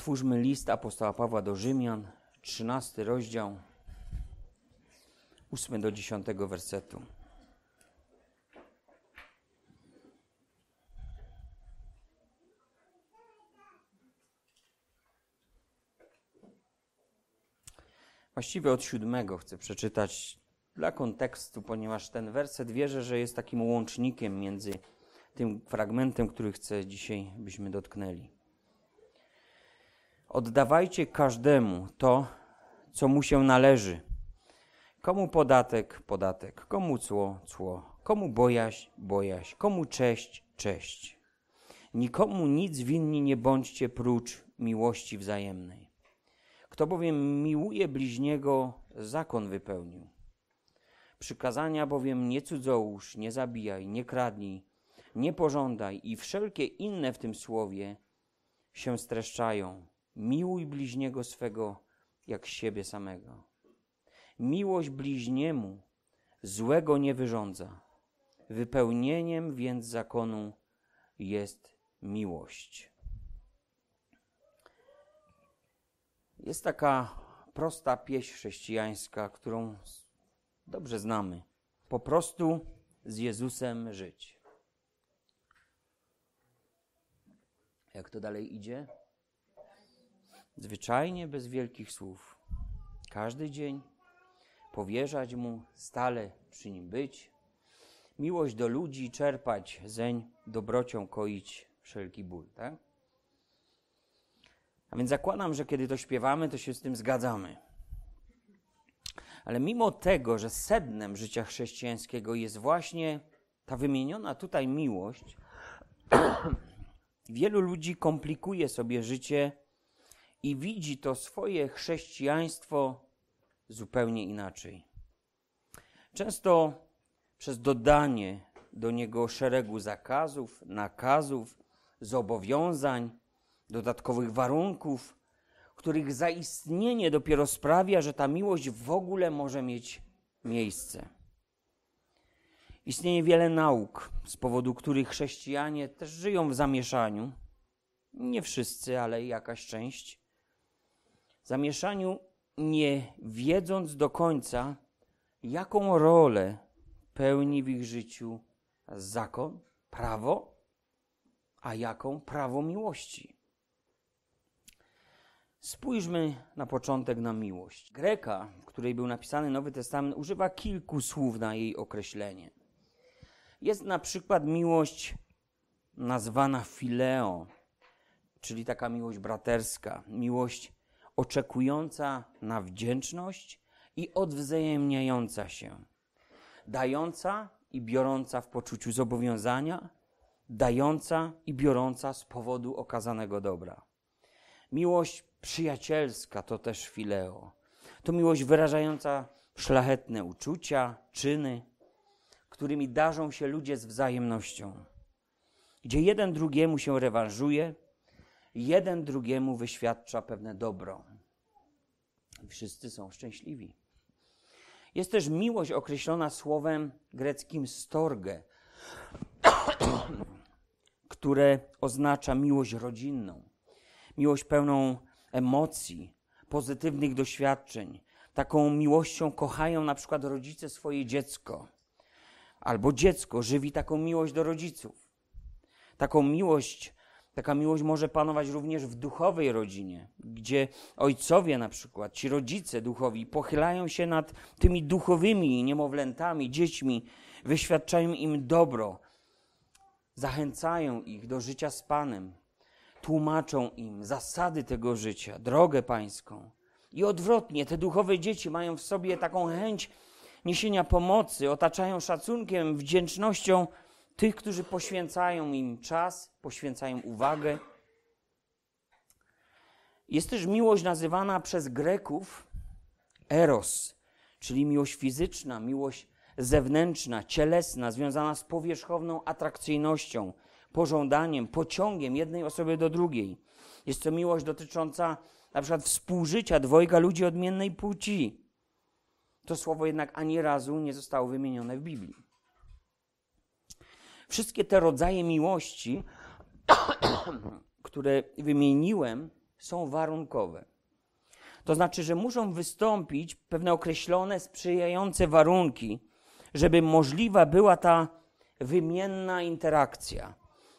Otwórzmy list apostoła Pawła do Rzymian, 13 rozdział, 8 do 10 wersetu. Właściwie od siódmego chcę przeczytać dla kontekstu, ponieważ ten werset wierzę, że jest takim łącznikiem między tym fragmentem, który chcę dzisiaj byśmy dotknęli. Oddawajcie każdemu to, co mu się należy. Komu podatek, podatek, komu cło, cło, komu bojaźń, bojaźń, komu cześć, cześć. Nikomu nic winni nie bądźcie prócz miłości wzajemnej. Kto bowiem miłuje bliźniego, zakon wypełnił. Przykazania bowiem nie cudzołóż, nie zabijaj, nie kradnij, nie pożądaj i wszelkie inne w tym słowie się streszczają. Miłuj bliźniego swego jak siebie samego. Miłość bliźniemu złego nie wyrządza. Wypełnieniem więc zakonu jest miłość. Jest taka prosta pieśń chrześcijańska, którą dobrze znamy. Po prostu z Jezusem żyć. Jak to dalej idzie? zwyczajnie bez wielkich słów. Każdy dzień powierzać mu, stale przy nim być, miłość do ludzi czerpać, zeń dobrocią koić wszelki ból, tak? A więc zakładam, że kiedy to śpiewamy, to się z tym zgadzamy. Ale mimo tego, że sednem życia chrześcijańskiego jest właśnie ta wymieniona tutaj miłość, wielu ludzi komplikuje sobie życie i widzi to swoje chrześcijaństwo zupełnie inaczej. Często przez dodanie do niego szeregu zakazów, nakazów, zobowiązań, dodatkowych warunków, których zaistnienie dopiero sprawia, że ta miłość w ogóle może mieć miejsce. Istnieje wiele nauk, z powodu których chrześcijanie też żyją w zamieszaniu. Nie wszyscy, ale jakaś część zamieszaniu, nie wiedząc do końca, jaką rolę pełni w ich życiu zakon, prawo, a jaką prawo miłości. Spójrzmy na początek na miłość. Greka, w której był napisany Nowy Testament, używa kilku słów na jej określenie. Jest na przykład miłość nazwana fileo, czyli taka miłość braterska, miłość oczekująca na wdzięczność i odwzajemniająca się, dająca i biorąca w poczuciu zobowiązania, dająca i biorąca z powodu okazanego dobra. Miłość przyjacielska to też fileo. To miłość wyrażająca szlachetne uczucia, czyny, którymi darzą się ludzie z wzajemnością. Gdzie jeden drugiemu się rewanżuje, jeden drugiemu wyświadcza pewne dobro. I wszyscy są szczęśliwi. Jest też miłość określona słowem greckim storge, które oznacza miłość rodzinną, miłość pełną emocji, pozytywnych doświadczeń. Taką miłością kochają na przykład rodzice swoje dziecko, albo dziecko żywi taką miłość do rodziców. Taką miłość Taka miłość może panować również w duchowej rodzinie, gdzie ojcowie na przykład, ci rodzice duchowi pochylają się nad tymi duchowymi niemowlętami, dziećmi, wyświadczają im dobro, zachęcają ich do życia z Panem, tłumaczą im zasady tego życia, drogę pańską. I odwrotnie, te duchowe dzieci mają w sobie taką chęć niesienia pomocy, otaczają szacunkiem, wdzięcznością tych, którzy poświęcają im czas, poświęcają uwagę. Jest też miłość nazywana przez Greków eros, czyli miłość fizyczna, miłość zewnętrzna, cielesna, związana z powierzchowną atrakcyjnością, pożądaniem, pociągiem jednej osoby do drugiej. Jest to miłość dotycząca na przykład współżycia dwojga ludzi odmiennej płci. To słowo jednak ani razu nie zostało wymienione w Biblii. Wszystkie te rodzaje miłości, które wymieniłem, są warunkowe. To znaczy, że muszą wystąpić pewne określone, sprzyjające warunki, żeby możliwa była ta wymienna interakcja,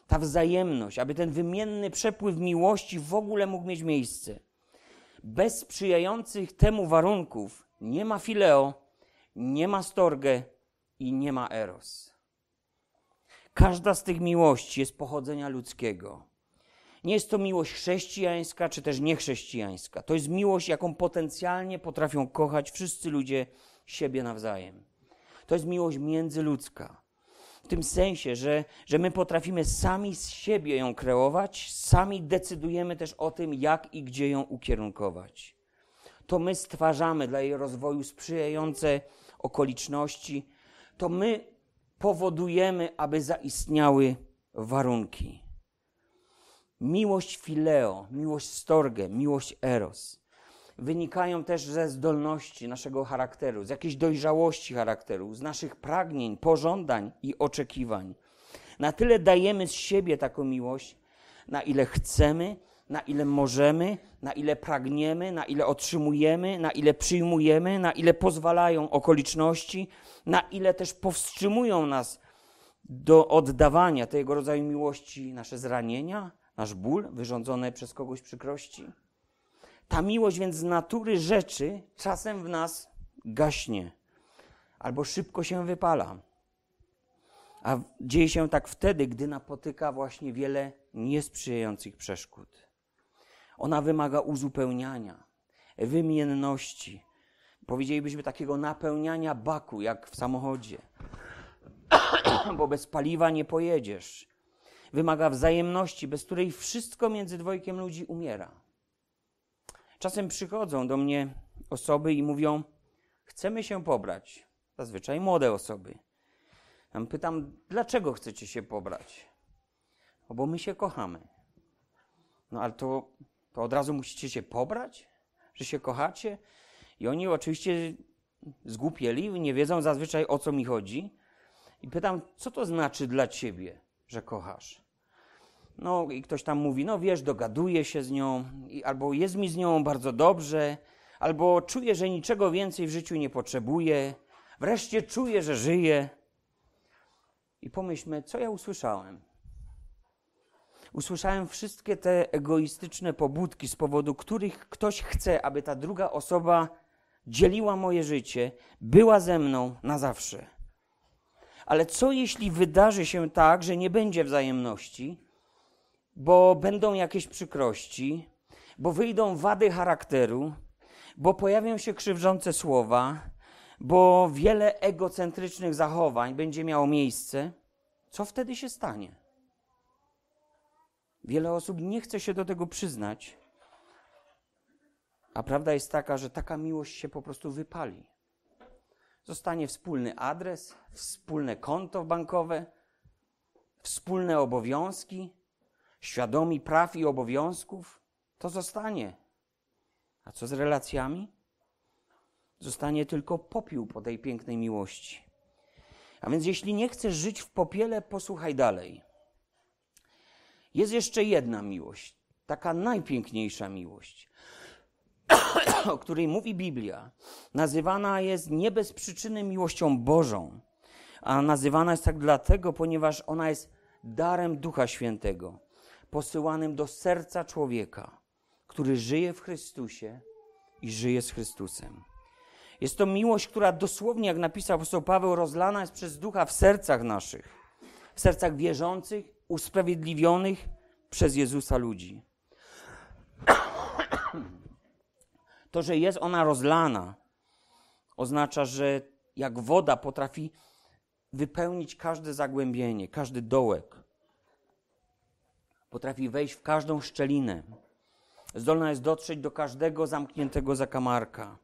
ta wzajemność, aby ten wymienny przepływ miłości w ogóle mógł mieć miejsce. Bez sprzyjających temu warunków nie ma fileo, nie ma storge i nie ma eros. Każda z tych miłości jest pochodzenia ludzkiego. Nie jest to miłość chrześcijańska czy też niechrześcijańska. To jest miłość, jaką potencjalnie potrafią kochać wszyscy ludzie siebie nawzajem. To jest miłość międzyludzka. W tym sensie, że, że my potrafimy sami z siebie ją kreować, sami decydujemy też o tym, jak i gdzie ją ukierunkować. To my stwarzamy dla jej rozwoju sprzyjające okoliczności, to my powodujemy, aby zaistniały warunki. Miłość fileo, miłość storge, miłość eros wynikają też ze zdolności naszego charakteru, z jakiejś dojrzałości charakteru, z naszych pragnień, pożądań i oczekiwań. Na tyle dajemy z siebie taką miłość, na ile chcemy na ile możemy, na ile pragniemy, na ile otrzymujemy, na ile przyjmujemy, na ile pozwalają okoliczności, na ile też powstrzymują nas do oddawania tego rodzaju miłości nasze zranienia, nasz ból, wyrządzone przez kogoś przykrości. Ta miłość więc z natury rzeczy czasem w nas gaśnie albo szybko się wypala. A dzieje się tak wtedy, gdy napotyka właśnie wiele niesprzyjających przeszkód. Ona wymaga uzupełniania, wymienności. Powiedzielibyśmy takiego napełniania baku, jak w samochodzie, bo bez paliwa nie pojedziesz. Wymaga wzajemności, bez której wszystko między dwojkiem ludzi umiera. Czasem przychodzą do mnie osoby i mówią: Chcemy się pobrać. Zazwyczaj młode osoby. pytam, dlaczego chcecie się pobrać? bo my się kochamy. No ale to to od razu musicie się pobrać, że się kochacie. I oni oczywiście zgłupieli, nie wiedzą zazwyczaj o co mi chodzi. I pytam, co to znaczy dla ciebie, że kochasz? No i ktoś tam mówi, no wiesz, dogaduję się z nią, albo jest mi z nią bardzo dobrze, albo czuję, że niczego więcej w życiu nie potrzebuję, wreszcie czuję, że żyję. I pomyślmy, co ja usłyszałem usłyszałem wszystkie te egoistyczne pobudki, z powodu których ktoś chce, aby ta druga osoba dzieliła moje życie, była ze mną na zawsze. Ale co jeśli wydarzy się tak, że nie będzie wzajemności, bo będą jakieś przykrości, bo wyjdą wady charakteru, bo pojawią się krzywdzące słowa, bo wiele egocentrycznych zachowań będzie miało miejsce? Co wtedy się stanie? Wiele osób nie chce się do tego przyznać, a prawda jest taka, że taka miłość się po prostu wypali. Zostanie wspólny adres, wspólne konto bankowe, wspólne obowiązki, świadomi praw i obowiązków. To zostanie. A co z relacjami? Zostanie tylko popiół po tej pięknej miłości. A więc, jeśli nie chcesz żyć w popiele, posłuchaj dalej. Jest jeszcze jedna miłość, taka najpiękniejsza miłość, o której mówi Biblia. Nazywana jest nie bez przyczyny miłością Bożą, a nazywana jest tak dlatego, ponieważ ona jest darem Ducha Świętego, posyłanym do serca człowieka, który żyje w Chrystusie i żyje z Chrystusem. Jest to miłość, która dosłownie, jak napisał apostoł Paweł, rozlana jest przez ducha w sercach naszych, w sercach wierzących usprawiedliwionych przez Jezusa ludzi. To, że jest ona rozlana, oznacza, że jak woda potrafi wypełnić każde zagłębienie, każdy dołek, potrafi wejść w każdą szczelinę, zdolna jest dotrzeć do każdego zamkniętego zakamarka,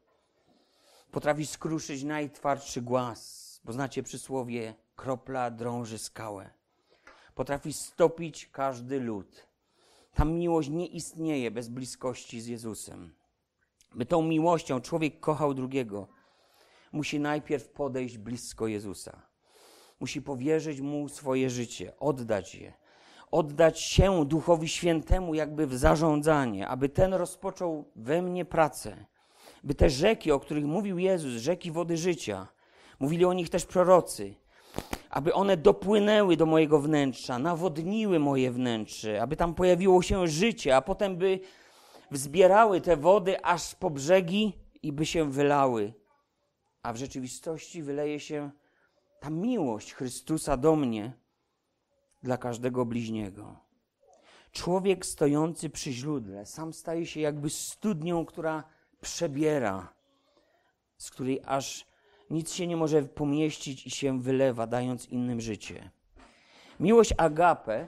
potrafi skruszyć najtwardszy głaz, bo znacie przysłowie kropla drąży skałę potrafi stopić każdy lud. Ta miłość nie istnieje bez bliskości z Jezusem. By tą miłością człowiek kochał drugiego, musi najpierw podejść blisko Jezusa. Musi powierzyć mu swoje życie, oddać je, oddać się Duchowi Świętemu, jakby w zarządzanie, aby ten rozpoczął we mnie pracę. By te rzeki, o których mówił Jezus, rzeki wody życia, mówili o nich też prorocy, aby one dopłynęły do mojego wnętrza, nawodniły moje wnętrze, aby tam pojawiło się życie, a potem by wzbierały te wody aż po brzegi i by się wylały. A w rzeczywistości wyleje się ta miłość Chrystusa do mnie, dla każdego bliźniego. Człowiek stojący przy źródle sam staje się jakby studnią, która przebiera, z której aż nic się nie może pomieścić i się wylewa, dając innym życie. Miłość agape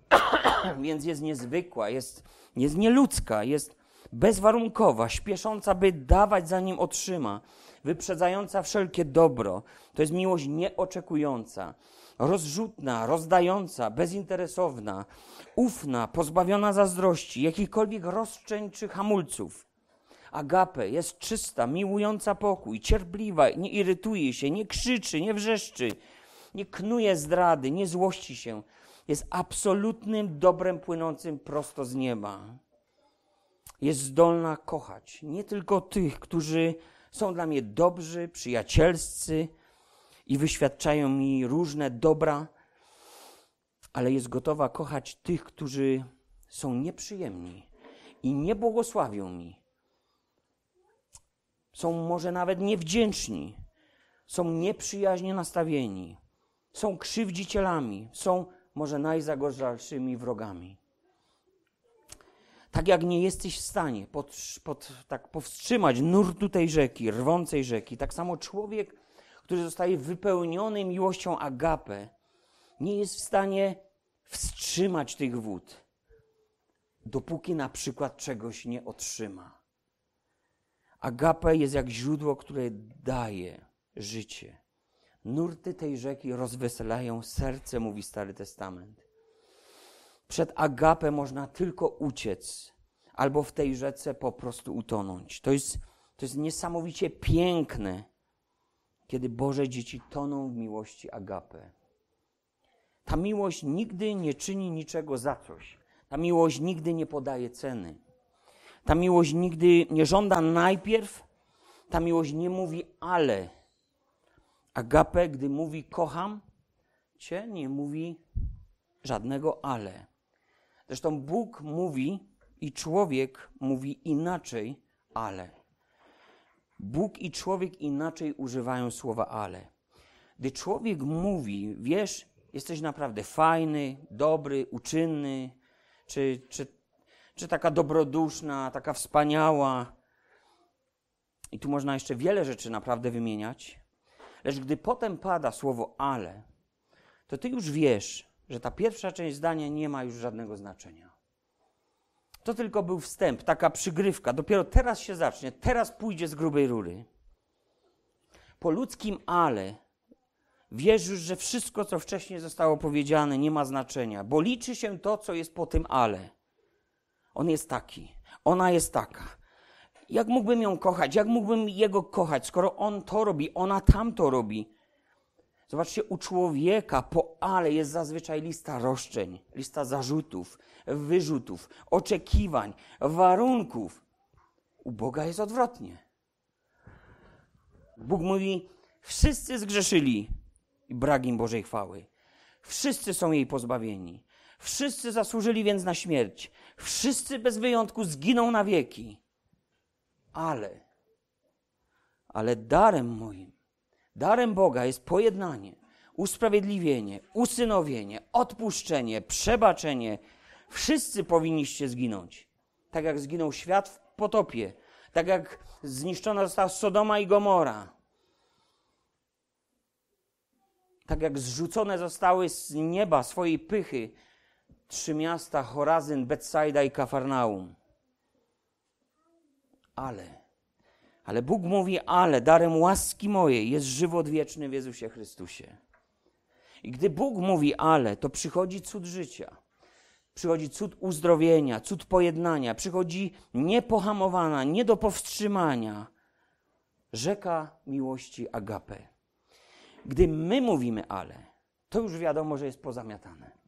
więc jest niezwykła, jest, jest nieludzka, jest bezwarunkowa, śpiesząca, by dawać zanim otrzyma, wyprzedzająca wszelkie dobro. To jest miłość nieoczekująca, rozrzutna, rozdająca, bezinteresowna, ufna, pozbawiona zazdrości, jakichkolwiek rozszczeń czy hamulców. Agape jest czysta, miłująca pokój, cierpliwa, nie irytuje się, nie krzyczy, nie wrzeszczy, nie knuje zdrady, nie złości się. Jest absolutnym dobrem płynącym prosto z nieba. Jest zdolna kochać nie tylko tych, którzy są dla mnie dobrzy, przyjacielscy i wyświadczają mi różne dobra, ale jest gotowa kochać tych, którzy są nieprzyjemni i nie błogosławią mi, są może nawet niewdzięczni, są nieprzyjaźnie nastawieni, są krzywdzicielami, są może najzagorzalszymi wrogami. Tak jak nie jesteś w stanie pod, pod, tak powstrzymać nurtu tej rzeki, rwącej rzeki, tak samo człowiek, który zostaje wypełniony miłością agape, nie jest w stanie wstrzymać tych wód, dopóki na przykład czegoś nie otrzyma. Agape jest jak źródło, które daje życie. Nurty tej rzeki rozweselają serce, mówi Stary Testament. Przed agapę można tylko uciec, albo w tej rzece po prostu utonąć. To jest, to jest niesamowicie piękne, kiedy Boże dzieci toną w miłości agapę. Ta miłość nigdy nie czyni niczego za coś. Ta miłość nigdy nie podaje ceny. Ta miłość nigdy nie żąda najpierw, ta miłość nie mówi ale. Agape, gdy mówi kocham cię, nie mówi żadnego ale. Zresztą Bóg mówi i człowiek mówi inaczej ale. Bóg i człowiek inaczej używają słowa ale. Gdy człowiek mówi, wiesz, jesteś naprawdę fajny, dobry, uczynny, czy, czy czy taka dobroduszna, taka wspaniała. I tu można jeszcze wiele rzeczy naprawdę wymieniać. Lecz gdy potem pada słowo ale, to ty już wiesz, że ta pierwsza część zdania nie ma już żadnego znaczenia. To tylko był wstęp, taka przygrywka. Dopiero teraz się zacznie, teraz pójdzie z grubej rury. Po ludzkim ale wiesz już, że wszystko, co wcześniej zostało powiedziane, nie ma znaczenia, bo liczy się to, co jest po tym ale. On jest taki, ona jest taka. Jak mógłbym ją kochać? Jak mógłbym jego kochać, skoro on to robi, ona tamto robi? Zobaczcie, u człowieka po ale jest zazwyczaj lista roszczeń, lista zarzutów, wyrzutów, oczekiwań, warunków. U Boga jest odwrotnie. Bóg mówi: Wszyscy zgrzeszyli i brak im Bożej chwały. Wszyscy są jej pozbawieni. Wszyscy zasłużyli więc na śmierć. Wszyscy bez wyjątku zginą na wieki. Ale, ale darem moim, darem Boga jest pojednanie, usprawiedliwienie, usynowienie, odpuszczenie, przebaczenie. Wszyscy powinniście zginąć. Tak jak zginął świat w potopie, tak jak zniszczona została Sodoma i Gomora, tak jak zrzucone zostały z nieba swojej pychy trzy miasta Chorazyn, Betsaida i Kafarnaum. Ale, ale Bóg mówi, ale darem łaski mojej jest żywot wieczny w Jezusie Chrystusie. I gdy Bóg mówi ale, to przychodzi cud życia, przychodzi cud uzdrowienia, cud pojednania, przychodzi niepohamowana, nie do powstrzymania rzeka miłości agape. Gdy my mówimy ale, to już wiadomo, że jest pozamiatane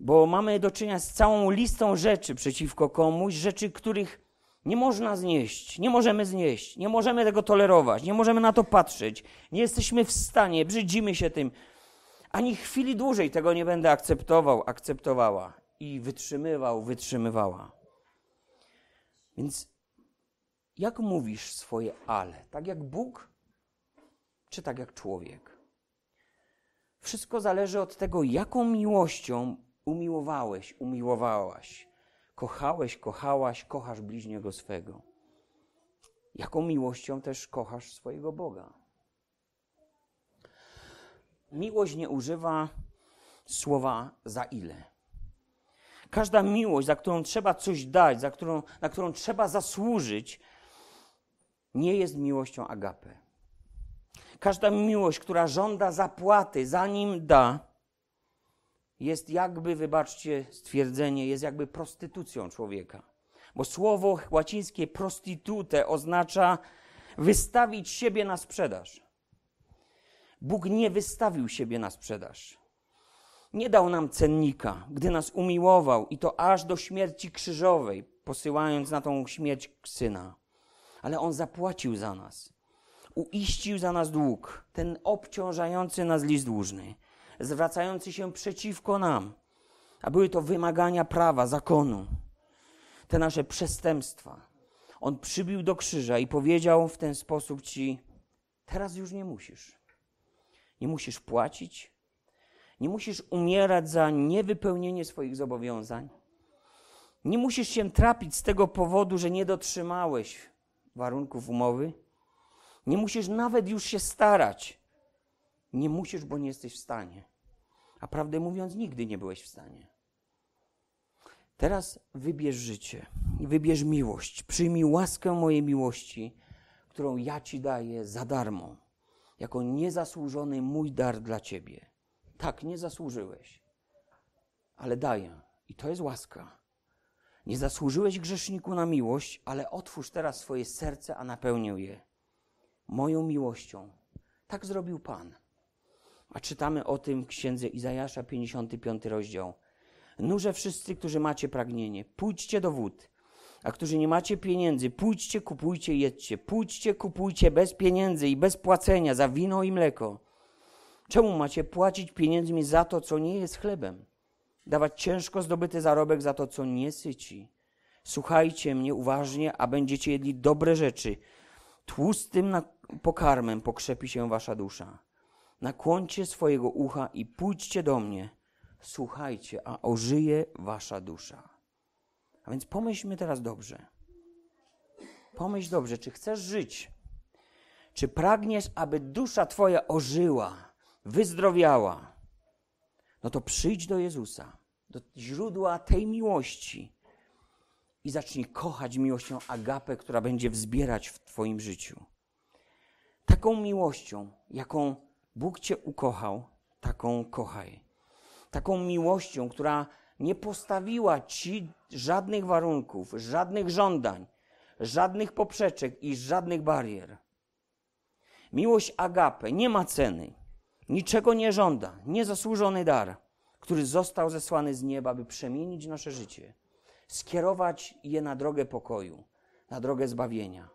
bo mamy do czynienia z całą listą rzeczy przeciwko komuś, rzeczy, których nie można znieść, nie możemy znieść, nie możemy tego tolerować, nie możemy na to patrzeć, nie jesteśmy w stanie, brzydzimy się tym. Ani chwili dłużej tego nie będę akceptował, akceptowała i wytrzymywał, wytrzymywała. Więc jak mówisz swoje ale? Tak jak Bóg, czy tak jak człowiek? Wszystko zależy od tego, jaką miłością Umiłowałeś, umiłowałaś. Kochałeś, kochałaś, kochasz bliźniego swego. Jaką miłością też kochasz swojego Boga? Miłość nie używa słowa za ile. Każda miłość, za którą trzeba coś dać, za którą, na którą trzeba zasłużyć, nie jest miłością agape. Każda miłość, która żąda zapłaty, zanim da, jest jakby, wybaczcie stwierdzenie, jest jakby prostytucją człowieka. Bo słowo łacińskie prostitute oznacza wystawić siebie na sprzedaż. Bóg nie wystawił siebie na sprzedaż. Nie dał nam cennika, gdy nas umiłował i to aż do śmierci krzyżowej, posyłając na tą śmierć syna. Ale on zapłacił za nas. Uiścił za nas dług, ten obciążający nas list dłużny zwracający się przeciwko nam. A były to wymagania prawa, zakonu, te nasze przestępstwa. On przybił do krzyża i powiedział w ten sposób ci: Teraz już nie musisz. Nie musisz płacić, nie musisz umierać za niewypełnienie swoich zobowiązań. Nie musisz się trapić z tego powodu, że nie dotrzymałeś warunków umowy. Nie musisz nawet już się starać, nie musisz, bo nie jesteś w stanie. A prawdę mówiąc, nigdy nie byłeś w stanie. Teraz wybierz życie, wybierz miłość, przyjmij łaskę mojej miłości, którą ja ci daję za darmo, jako niezasłużony mój dar dla ciebie. Tak, nie zasłużyłeś, ale daję i to jest łaska. Nie zasłużyłeś grzeszniku na miłość, ale otwórz teraz swoje serce, a napełnię je moją miłością. Tak zrobił Pan. A czytamy o tym w księdze Izajasza, 55 rozdział. Nurze wszyscy, którzy macie pragnienie, pójdźcie do wód. A którzy nie macie pieniędzy, pójdźcie, kupujcie, jedźcie. Pójdźcie, kupujcie bez pieniędzy i bez płacenia za wino i mleko. Czemu macie płacić pieniędzmi za to, co nie jest chlebem? Dawać ciężko zdobyty zarobek za to, co nie syci. Słuchajcie mnie uważnie, a będziecie jedli dobre rzeczy. Tłustym pokarmem pokrzepi się wasza dusza nakłoncie swojego ucha i pójdźcie do mnie, słuchajcie, a ożyje wasza dusza. A więc pomyślmy teraz dobrze. Pomyśl dobrze, czy chcesz żyć? Czy pragniesz, aby dusza Twoja ożyła, wyzdrowiała? No to przyjdź do Jezusa, do źródła tej miłości i zacznij kochać miłością agapę, która będzie wzbierać w Twoim życiu. Taką miłością, jaką Bóg cię ukochał, taką kochaj. Taką miłością, która nie postawiła ci żadnych warunków, żadnych żądań, żadnych poprzeczek i żadnych barier. Miłość agape nie ma ceny, niczego nie żąda, niezasłużony dar, który został zesłany z nieba, by przemienić nasze życie, skierować je na drogę pokoju, na drogę zbawienia,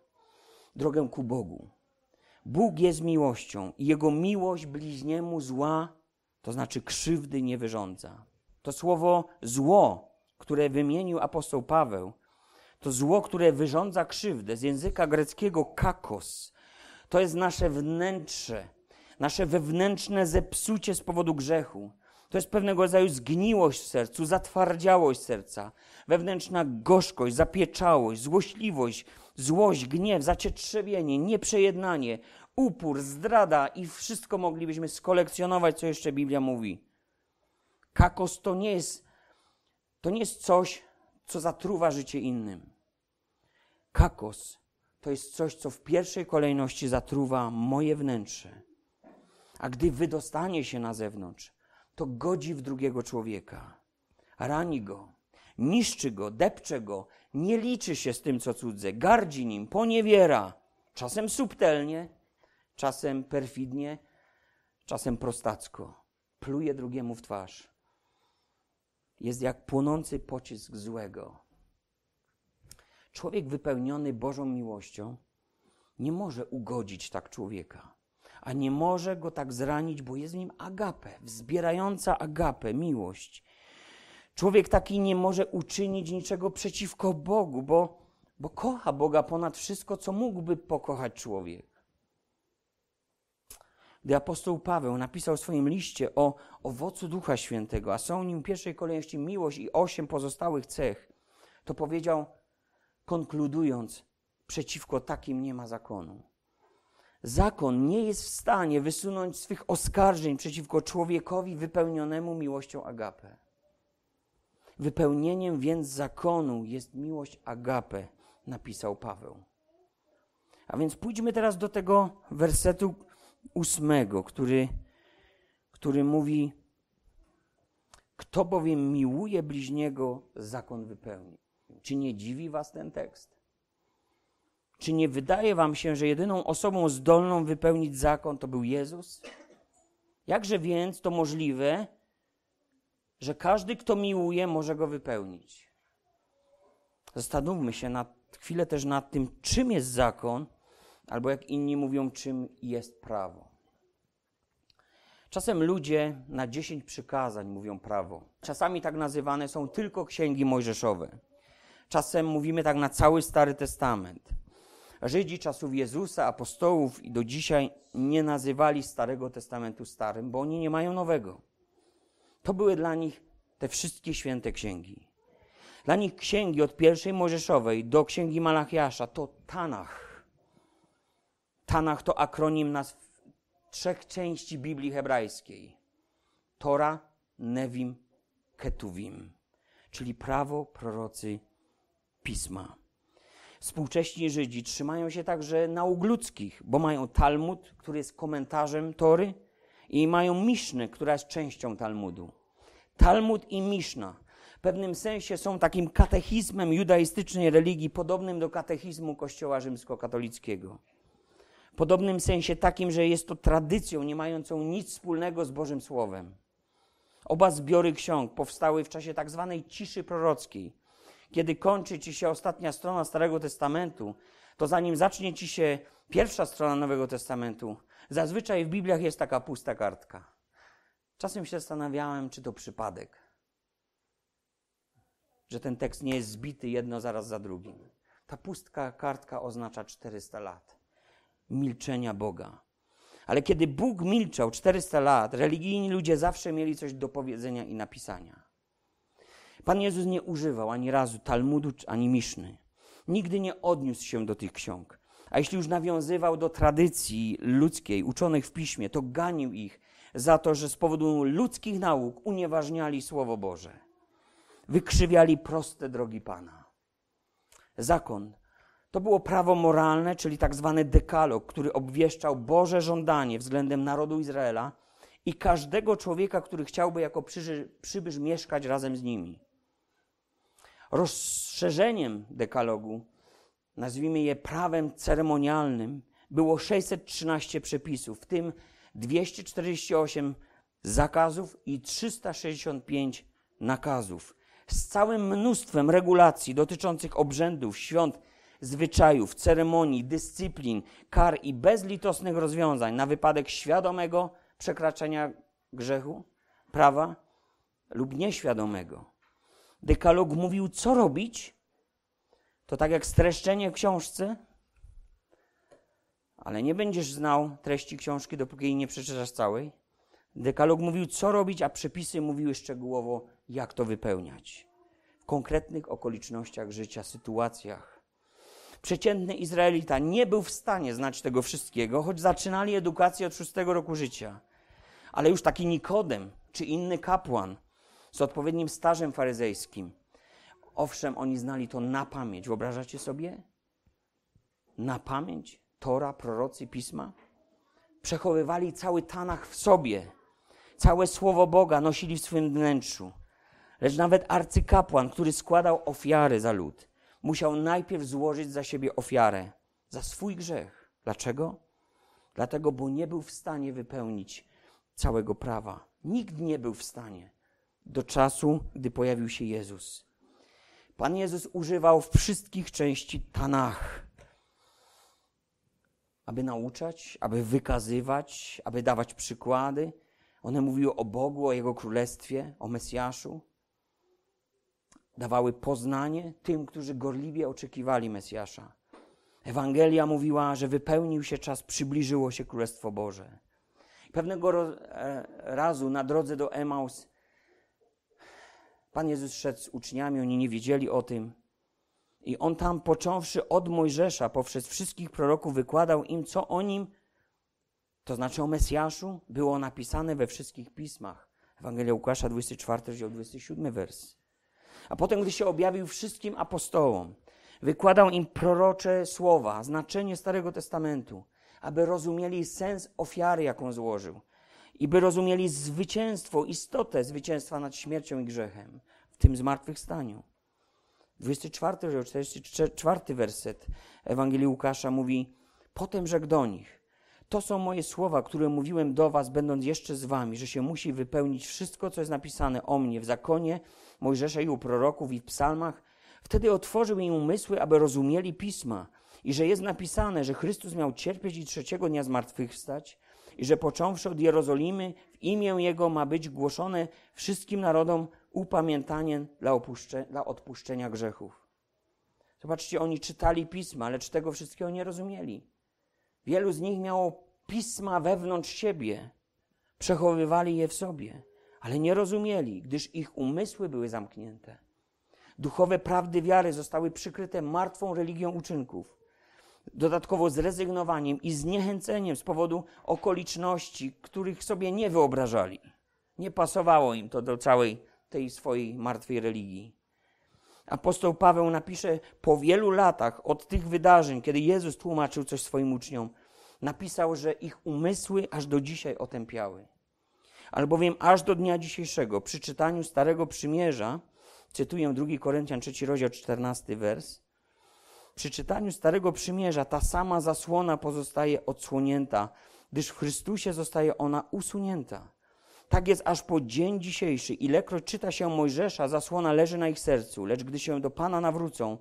drogę ku Bogu. Bóg jest miłością i jego miłość bliźniemu zła, to znaczy krzywdy, nie wyrządza. To słowo zło, które wymienił apostoł Paweł, to zło, które wyrządza krzywdę z języka greckiego kakos. To jest nasze wnętrze, nasze wewnętrzne zepsucie z powodu grzechu. To jest pewnego rodzaju zgniłość w sercu, zatwardziałość serca, wewnętrzna gorzkość, zapieczałość, złośliwość, złość, gniew, zacietrzewienie, nieprzejednanie, upór, zdrada i wszystko moglibyśmy skolekcjonować, co jeszcze Biblia mówi. Kakos to nie jest, to nie jest coś, co zatruwa życie innym. Kakos to jest coś, co w pierwszej kolejności zatruwa moje wnętrze. A gdy wydostanie się na zewnątrz, to godzi w drugiego człowieka, rani go, niszczy go, depcze go, nie liczy się z tym, co cudze, gardzi nim, poniewiera, czasem subtelnie, czasem perfidnie, czasem prostacko, pluje drugiemu w twarz. Jest jak płonący pocisk złego. Człowiek wypełniony Bożą miłością nie może ugodzić tak człowieka, a nie może go tak zranić, bo jest w nim agape, wzbierająca agape, miłość. Człowiek taki nie może uczynić niczego przeciwko Bogu, bo, bo kocha Boga ponad wszystko, co mógłby pokochać człowiek. Gdy apostoł Paweł napisał w swoim liście o owocu Ducha Świętego, a są nim w pierwszej kolejności miłość i osiem pozostałych cech, to powiedział, konkludując, przeciwko takim nie ma zakonu. Zakon nie jest w stanie wysunąć swych oskarżeń przeciwko człowiekowi wypełnionemu miłością agape. Wypełnieniem więc zakonu jest miłość agape, napisał Paweł. A więc pójdźmy teraz do tego wersetu ósmego, który, który mówi: Kto bowiem miłuje bliźniego, zakon wypełni. Czy nie dziwi Was ten tekst? Czy nie wydaje Wam się, że jedyną osobą zdolną wypełnić zakon to był Jezus? Jakże więc to możliwe, że każdy, kto miłuje, może go wypełnić. Zastanówmy się na chwilę też nad tym, czym jest zakon, albo jak inni mówią, czym jest prawo. Czasem ludzie na dziesięć przykazań mówią prawo. Czasami tak nazywane są tylko księgi mojżeszowe. Czasem mówimy tak na cały Stary Testament. Żydzi czasów Jezusa, apostołów i do dzisiaj nie nazywali Starego Testamentu starym, bo oni nie mają nowego. To były dla nich te wszystkie święte księgi. Dla nich księgi od pierwszej Mojżeszowej do księgi Malachiasza to Tanach. Tanach to akronim nas trzech części Biblii hebrajskiej. Tora, Nevim, Ketuvim, czyli prawo, prorocy, pisma. Współcześni Żydzi trzymają się także nauk ludzkich, bo mają Talmud, który jest komentarzem Tory, i mają Misznę, która jest częścią Talmudu. Talmud i Miszna w pewnym sensie są takim katechizmem judaistycznej religii, podobnym do katechizmu Kościoła rzymskokatolickiego. W podobnym sensie takim, że jest to tradycją nie mającą nic wspólnego z Bożym Słowem. Oba zbiory ksiąg powstały w czasie tak zwanej ciszy prorockiej. Kiedy kończy ci się ostatnia strona Starego Testamentu, to zanim zacznie ci się pierwsza strona Nowego Testamentu, Zazwyczaj w Bibliach jest taka pusta kartka. Czasem się zastanawiałem, czy to przypadek, że ten tekst nie jest zbity jedno zaraz za drugim. Ta pustka kartka oznacza 400 lat milczenia Boga. Ale kiedy Bóg milczał 400 lat, religijni ludzie zawsze mieli coś do powiedzenia i napisania. Pan Jezus nie używał ani razu Talmudu ani Miszny. Nigdy nie odniósł się do tych ksiąg. A jeśli już nawiązywał do tradycji ludzkiej, uczonych w piśmie, to ganił ich za to, że z powodu ludzkich nauk unieważniali Słowo Boże. Wykrzywiali proste drogi Pana. Zakon to było prawo moralne, czyli tak zwany dekalog, który obwieszczał Boże żądanie względem narodu Izraela i każdego człowieka, który chciałby jako przybysz mieszkać razem z nimi. Rozszerzeniem dekalogu nazwijmy je prawem ceremonialnym, było 613 przepisów, w tym 248 zakazów i 365 nakazów. Z całym mnóstwem regulacji dotyczących obrzędów, świąt, zwyczajów, ceremonii, dyscyplin, kar i bezlitosnych rozwiązań na wypadek świadomego przekraczania grzechu, prawa lub nieświadomego. Dekalog mówił, co robić, to tak jak streszczenie w książce, ale nie będziesz znał treści książki, dopóki jej nie przeczytasz całej. Dekalog mówił, co robić, a przepisy mówiły szczegółowo, jak to wypełniać. W konkretnych okolicznościach życia, sytuacjach. Przeciętny Izraelita nie był w stanie znać tego wszystkiego, choć zaczynali edukację od szóstego roku życia. Ale już taki Nikodem czy inny kapłan z odpowiednim stażem faryzejskim Owszem, oni znali to na pamięć. Wyobrażacie sobie? Na pamięć Tora, prorocy, pisma? Przechowywali cały Tanach w sobie. Całe słowo Boga nosili w swym wnętrzu. Lecz nawet arcykapłan, który składał ofiary za lud, musiał najpierw złożyć za siebie ofiarę, za swój grzech. Dlaczego? Dlatego, bo nie był w stanie wypełnić całego prawa. Nikt nie był w stanie do czasu, gdy pojawił się Jezus. Pan Jezus używał wszystkich części Tanach, aby nauczać, aby wykazywać, aby dawać przykłady. One mówiły o Bogu, o Jego królestwie, o Mesjaszu. Dawały poznanie tym, którzy gorliwie oczekiwali Mesjasza. Ewangelia mówiła, że wypełnił się czas, przybliżyło się Królestwo Boże. Pewnego e, razu na drodze do Emaus Pan Jezus szedł z uczniami, oni nie wiedzieli o tym. I on tam, począwszy od Mojżesza, poprzez wszystkich proroków, wykładał im, co o nim, to znaczy o Mesjaszu, było napisane we wszystkich pismach. Ewangelia Łukasza, 24, 27 wers. A potem, gdy się objawił wszystkim apostołom, wykładał im prorocze słowa, znaczenie Starego Testamentu, aby rozumieli sens ofiary, jaką złożył, i by rozumieli zwycięstwo, istotę zwycięstwa nad śmiercią i grzechem w tym zmartwychwstaniu. 24 44 werset Ewangelii Łukasza mówi: Potem rzekł do nich: To są moje słowa, które mówiłem do was, będąc jeszcze z wami, że się musi wypełnić wszystko, co jest napisane o mnie w zakonie Mojżesza i u proroków i w psalmach. Wtedy otworzył im umysły, aby rozumieli pisma i że jest napisane, że Chrystus miał cierpieć i trzeciego dnia zmartwychwstać, i że począwszy od Jerozolimy, w imię Jego ma być głoszone wszystkim narodom upamiętanie dla, opuszcze, dla odpuszczenia grzechów. Zobaczcie, oni czytali pisma, lecz tego wszystkiego nie rozumieli. Wielu z nich miało pisma wewnątrz siebie, przechowywali je w sobie, ale nie rozumieli, gdyż ich umysły były zamknięte. Duchowe prawdy wiary zostały przykryte martwą religią uczynków dodatkowo zrezygnowaniem i zniechęceniem z powodu okoliczności, których sobie nie wyobrażali. Nie pasowało im to do całej tej swojej martwej religii. Apostoł Paweł napisze po wielu latach od tych wydarzeń, kiedy Jezus tłumaczył coś swoim uczniom, napisał, że ich umysły aż do dzisiaj otępiały. Albowiem aż do dnia dzisiejszego, przy czytaniu Starego Przymierza, cytuję 2 Koryntian 3 rozdział 14 wers, przy czytaniu Starego Przymierza ta sama zasłona pozostaje odsłonięta, gdyż w Chrystusie zostaje ona usunięta. Tak jest aż po dzień dzisiejszy. Ilekroć czyta się Mojżesza, zasłona leży na ich sercu, lecz gdy się do Pana nawrócą,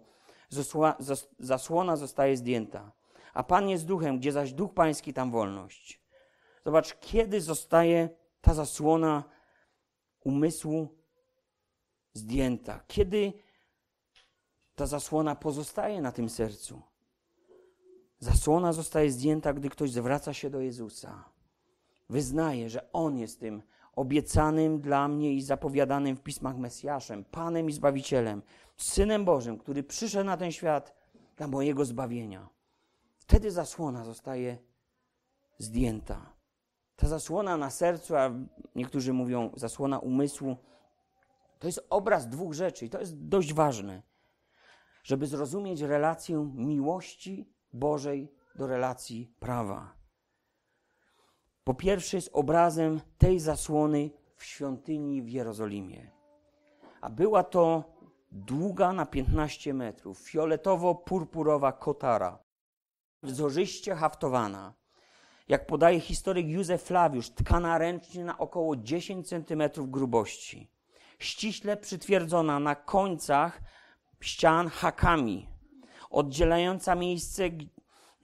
zasłona zostaje zdjęta. A Pan jest duchem, gdzie zaś duch Pański, tam wolność. Zobacz, kiedy zostaje ta zasłona umysłu zdjęta? Kiedy ta zasłona pozostaje na tym sercu. Zasłona zostaje zdjęta, gdy ktoś zwraca się do Jezusa. Wyznaje, że On jest tym obiecanym dla mnie i zapowiadanym w pismach Mesjaszem, Panem i Zbawicielem, Synem Bożym, który przyszedł na ten świat dla mojego zbawienia. Wtedy zasłona zostaje zdjęta. Ta zasłona na sercu, a niektórzy mówią zasłona umysłu, to jest obraz dwóch rzeczy i to jest dość ważne żeby zrozumieć relację miłości Bożej do relacji prawa. Po pierwsze, jest obrazem tej zasłony w świątyni w Jerozolimie. A była to długa na 15 metrów, fioletowo-purpurowa kotara, wzorzyście haftowana. Jak podaje historyk Józef Flawiusz, tkana ręcznie na około 10 cm grubości. Ściśle przytwierdzona na końcach ścian hakami, oddzielająca miejsce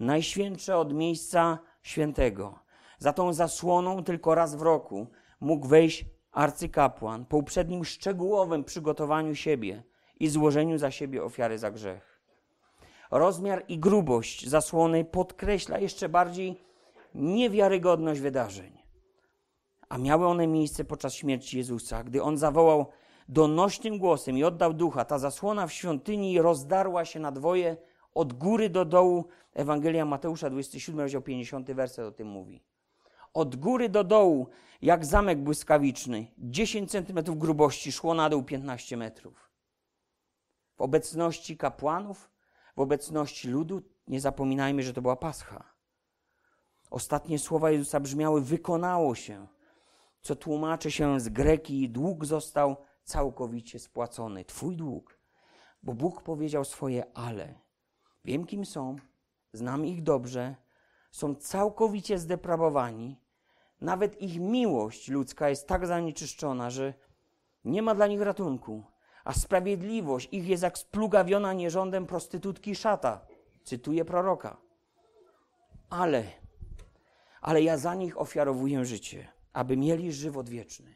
najświętsze od miejsca świętego. Za tą zasłoną tylko raz w roku mógł wejść arcykapłan po uprzednim szczegółowym przygotowaniu siebie i złożeniu za siebie ofiary za grzech. Rozmiar i grubość zasłony podkreśla jeszcze bardziej niewiarygodność wydarzeń. A miały one miejsce podczas śmierci Jezusa, gdy on zawołał: donośnym głosem i oddał ducha. Ta zasłona w świątyni rozdarła się na dwoje od góry do dołu. Ewangelia Mateusza, 27 rozdział 50 werset o tym mówi. Od góry do dołu, jak zamek błyskawiczny, 10 centymetrów grubości, szło na dół 15 metrów. W obecności kapłanów, w obecności ludu, nie zapominajmy, że to była Pascha. Ostatnie słowa Jezusa brzmiały: Wykonało się, co tłumaczy się z greki, dług został całkowicie spłacony, Twój dług. Bo Bóg powiedział swoje ale. Wiem, kim są, znam ich dobrze, są całkowicie zdeprawowani. Nawet ich miłość ludzka jest tak zanieczyszczona, że nie ma dla nich ratunku, a sprawiedliwość ich jest jak splugawiona nierządem prostytutki szata. Cytuję proroka. Ale, ale ja za nich ofiarowuję życie, aby mieli żywot wieczny.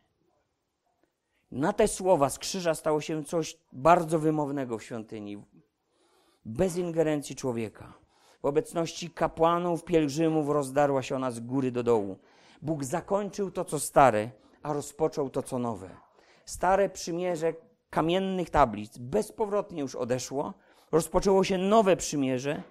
Na te słowa z krzyża stało się coś bardzo wymownego w świątyni, bez ingerencji człowieka. W obecności kapłanów, pielgrzymów rozdarła się ona z góry do dołu. Bóg zakończył to, co stare, a rozpoczął to, co nowe. Stare przymierze kamiennych tablic bezpowrotnie już odeszło, rozpoczęło się nowe przymierze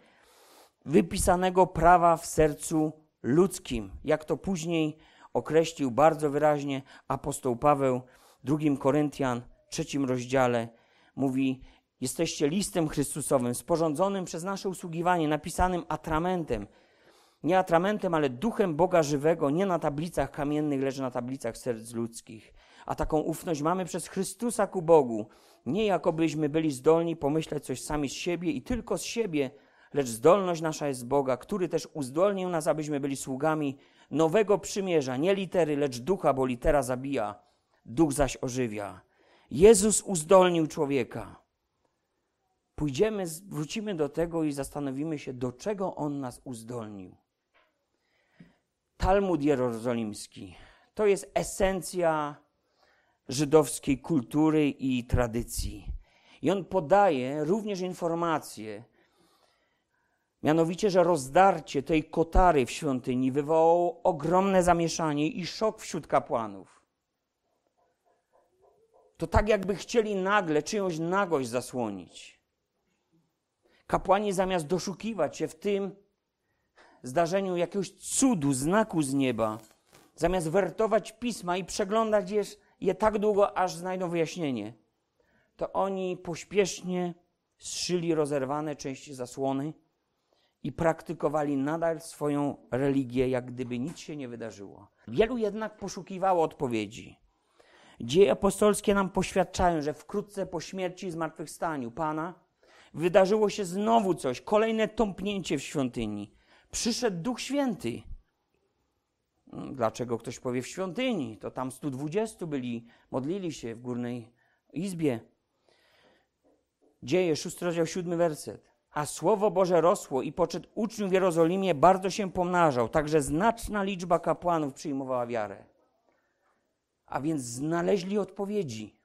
wypisanego prawa w sercu ludzkim, jak to później określił bardzo wyraźnie apostoł Paweł 2 Koryntian, trzecim rozdziale, mówi: Jesteście listem Chrystusowym, sporządzonym przez nasze usługiwanie, napisanym atramentem. Nie atramentem, ale duchem Boga żywego, nie na tablicach kamiennych, lecz na tablicach serc ludzkich. A taką ufność mamy przez Chrystusa ku Bogu. Nie jakobyśmy byli zdolni pomyśleć coś sami z siebie i tylko z siebie, lecz zdolność nasza jest Boga, który też uzdolnił nas, abyśmy byli sługami nowego przymierza, nie litery, lecz ducha, bo litera zabija duch zaś ożywia. Jezus uzdolnił człowieka. Pójdziemy, wrócimy do tego i zastanowimy się, do czego on nas uzdolnił. Talmud Jerozolimski to jest esencja żydowskiej kultury i tradycji. I on podaje również informacje, mianowicie, że rozdarcie tej kotary w świątyni wywołało ogromne zamieszanie i szok wśród kapłanów to tak jakby chcieli nagle czyjąś nagość zasłonić. Kapłani zamiast doszukiwać się w tym zdarzeniu jakiegoś cudu, znaku z nieba, zamiast wertować pisma i przeglądać je, tak długo, aż znajdą wyjaśnienie, to oni pośpiesznie zszyli rozerwane części zasłony i praktykowali nadal swoją religię, jak gdyby nic się nie wydarzyło. Wielu jednak poszukiwało odpowiedzi Dzieje apostolskie nam poświadczają, że wkrótce po śmierci i zmartwychwstaniu Pana wydarzyło się znowu coś, kolejne tąpnięcie w świątyni. Przyszedł Duch Święty. Hmm, dlaczego ktoś powie w świątyni? To tam 120 byli, modlili się w górnej izbie. Dzieje, 6 rozdział, 7 werset. A słowo Boże rosło i poczet uczniów w Jerozolimie bardzo się pomnażał, także znaczna liczba kapłanów przyjmowała wiarę a więc znaleźli odpowiedzi.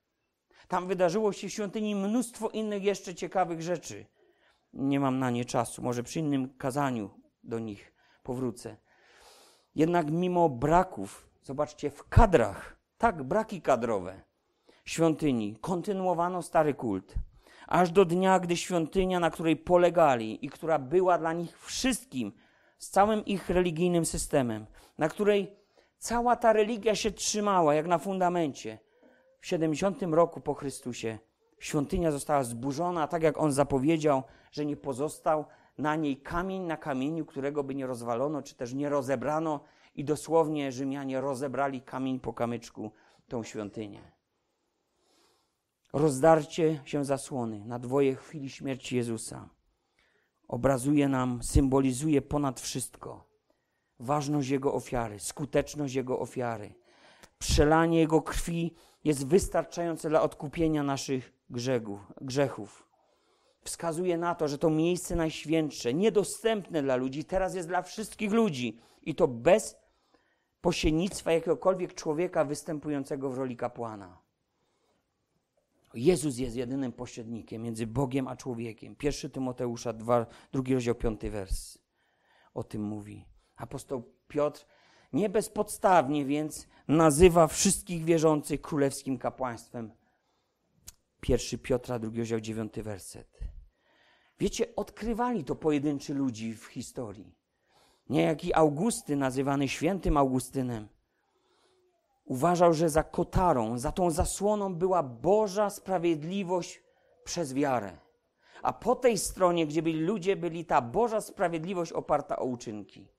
Tam wydarzyło się w świątyni mnóstwo innych jeszcze ciekawych rzeczy. Nie mam na nie czasu, może przy innym kazaniu do nich powrócę. Jednak mimo braków, zobaczcie, w kadrach, tak, braki kadrowe świątyni, kontynuowano stary kult. Aż do dnia, gdy świątynia, na której polegali i która była dla nich wszystkim, z całym ich religijnym systemem, na której Cała ta religia się trzymała jak na fundamencie. W 70 roku po Chrystusie świątynia została zburzona, tak jak on zapowiedział, że nie pozostał na niej kamień na kamieniu, którego by nie rozwalono, czy też nie rozebrano, i dosłownie Rzymianie rozebrali kamień po kamyczku tą świątynię. Rozdarcie się zasłony na dwoje chwili śmierci Jezusa obrazuje nam, symbolizuje ponad wszystko ważność Jego ofiary, skuteczność Jego ofiary. Przelanie Jego krwi jest wystarczające dla odkupienia naszych grzegów, grzechów. Wskazuje na to, że to miejsce najświętsze, niedostępne dla ludzi, teraz jest dla wszystkich ludzi i to bez pośrednictwa jakiegokolwiek człowieka występującego w roli kapłana. Jezus jest jedynym pośrednikiem między Bogiem a człowiekiem. 1 Tymoteusza 2, 2 rozdział 5 wers o tym mówi. Apostoł Piotr nie bezpodstawnie więc nazywa wszystkich wierzących królewskim kapłaństwem. Pierwszy Piotra, 2 rozdział, 9 werset. Wiecie, odkrywali to pojedynczy ludzi w historii. Niejaki Augusty, nazywany świętym Augustynem, uważał, że za kotarą, za tą zasłoną była Boża sprawiedliwość przez wiarę. A po tej stronie, gdzie byli ludzie, byli ta Boża sprawiedliwość oparta o uczynki.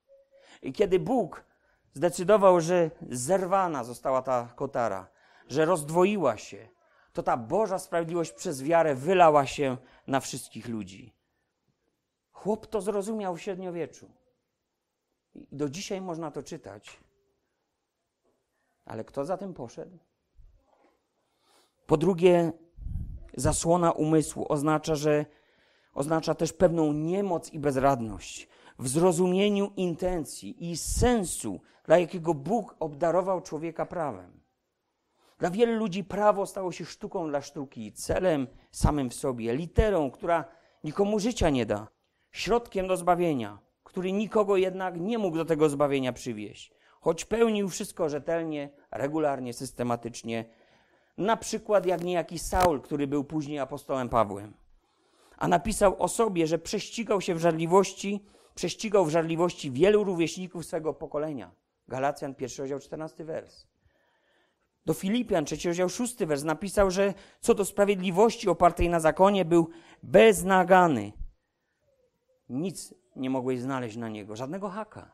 I kiedy Bóg zdecydował, że zerwana została ta kotara, że rozdwoiła się, to ta Boża sprawiedliwość przez wiarę wylała się na wszystkich ludzi. Chłop to zrozumiał w średniowieczu. I do dzisiaj można to czytać. Ale kto za tym poszedł? Po drugie, zasłona umysłu oznacza, że oznacza też pewną niemoc i bezradność w zrozumieniu intencji i sensu, dla jakiego Bóg obdarował człowieka prawem. Dla wielu ludzi prawo stało się sztuką dla sztuki, celem samym w sobie, literą, która nikomu życia nie da, środkiem do zbawienia, który nikogo jednak nie mógł do tego zbawienia przywieść, choć pełnił wszystko rzetelnie, regularnie, systematycznie, na przykład jak niejaki Saul, który był później apostołem Pawłem, a napisał o sobie, że prześcigał się w żarliwości prześcigał w żarliwości wielu rówieśników swego pokolenia. Galacjan, pierwszy rozdział, 14 wers. Do Filipian, trzeci rozdział, szósty wers napisał, że co do sprawiedliwości opartej na zakonie był beznagany. Nic nie mogłeś znaleźć na niego, żadnego haka.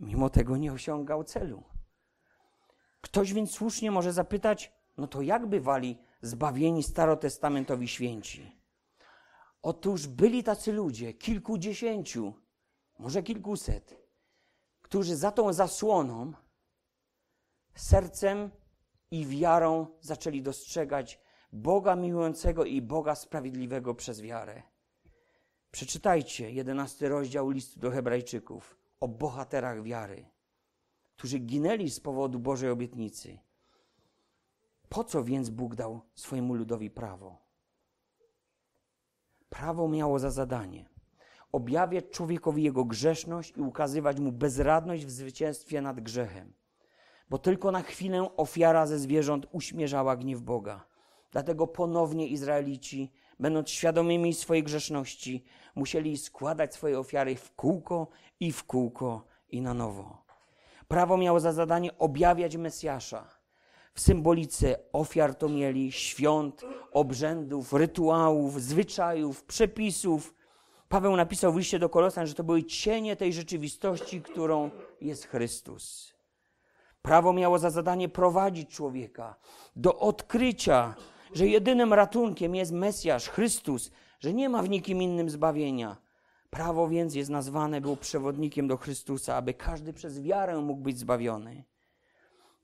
Mimo tego nie osiągał celu. Ktoś więc słusznie może zapytać, no to jak bywali zbawieni starotestamentowi święci? Otóż byli tacy ludzie, kilkudziesięciu, może kilkuset, którzy za tą zasłoną sercem i wiarą zaczęli dostrzegać Boga miłującego i Boga sprawiedliwego przez wiarę. Przeczytajcie jedenasty rozdział listu do Hebrajczyków o bohaterach wiary, którzy ginęli z powodu Bożej obietnicy. Po co więc Bóg dał swojemu ludowi prawo? Prawo miało za zadanie objawiać człowiekowi jego grzeszność i ukazywać mu bezradność w zwycięstwie nad grzechem. Bo tylko na chwilę ofiara ze zwierząt uśmierzała gniew Boga. Dlatego ponownie Izraelici, będąc świadomymi swojej grzeszności, musieli składać swoje ofiary w kółko i w kółko i na nowo. Prawo miało za zadanie objawiać Mesjasza w symbolice ofiar to mieli świąt, obrzędów, rytuałów, zwyczajów, przepisów. Paweł napisał w liście do Kolosan, że to były cienie tej rzeczywistości, którą jest Chrystus. Prawo miało za zadanie prowadzić człowieka do odkrycia, że jedynym ratunkiem jest Mesjasz, Chrystus, że nie ma w nikim innym zbawienia. Prawo więc jest nazwane było przewodnikiem do Chrystusa, aby każdy przez wiarę mógł być zbawiony.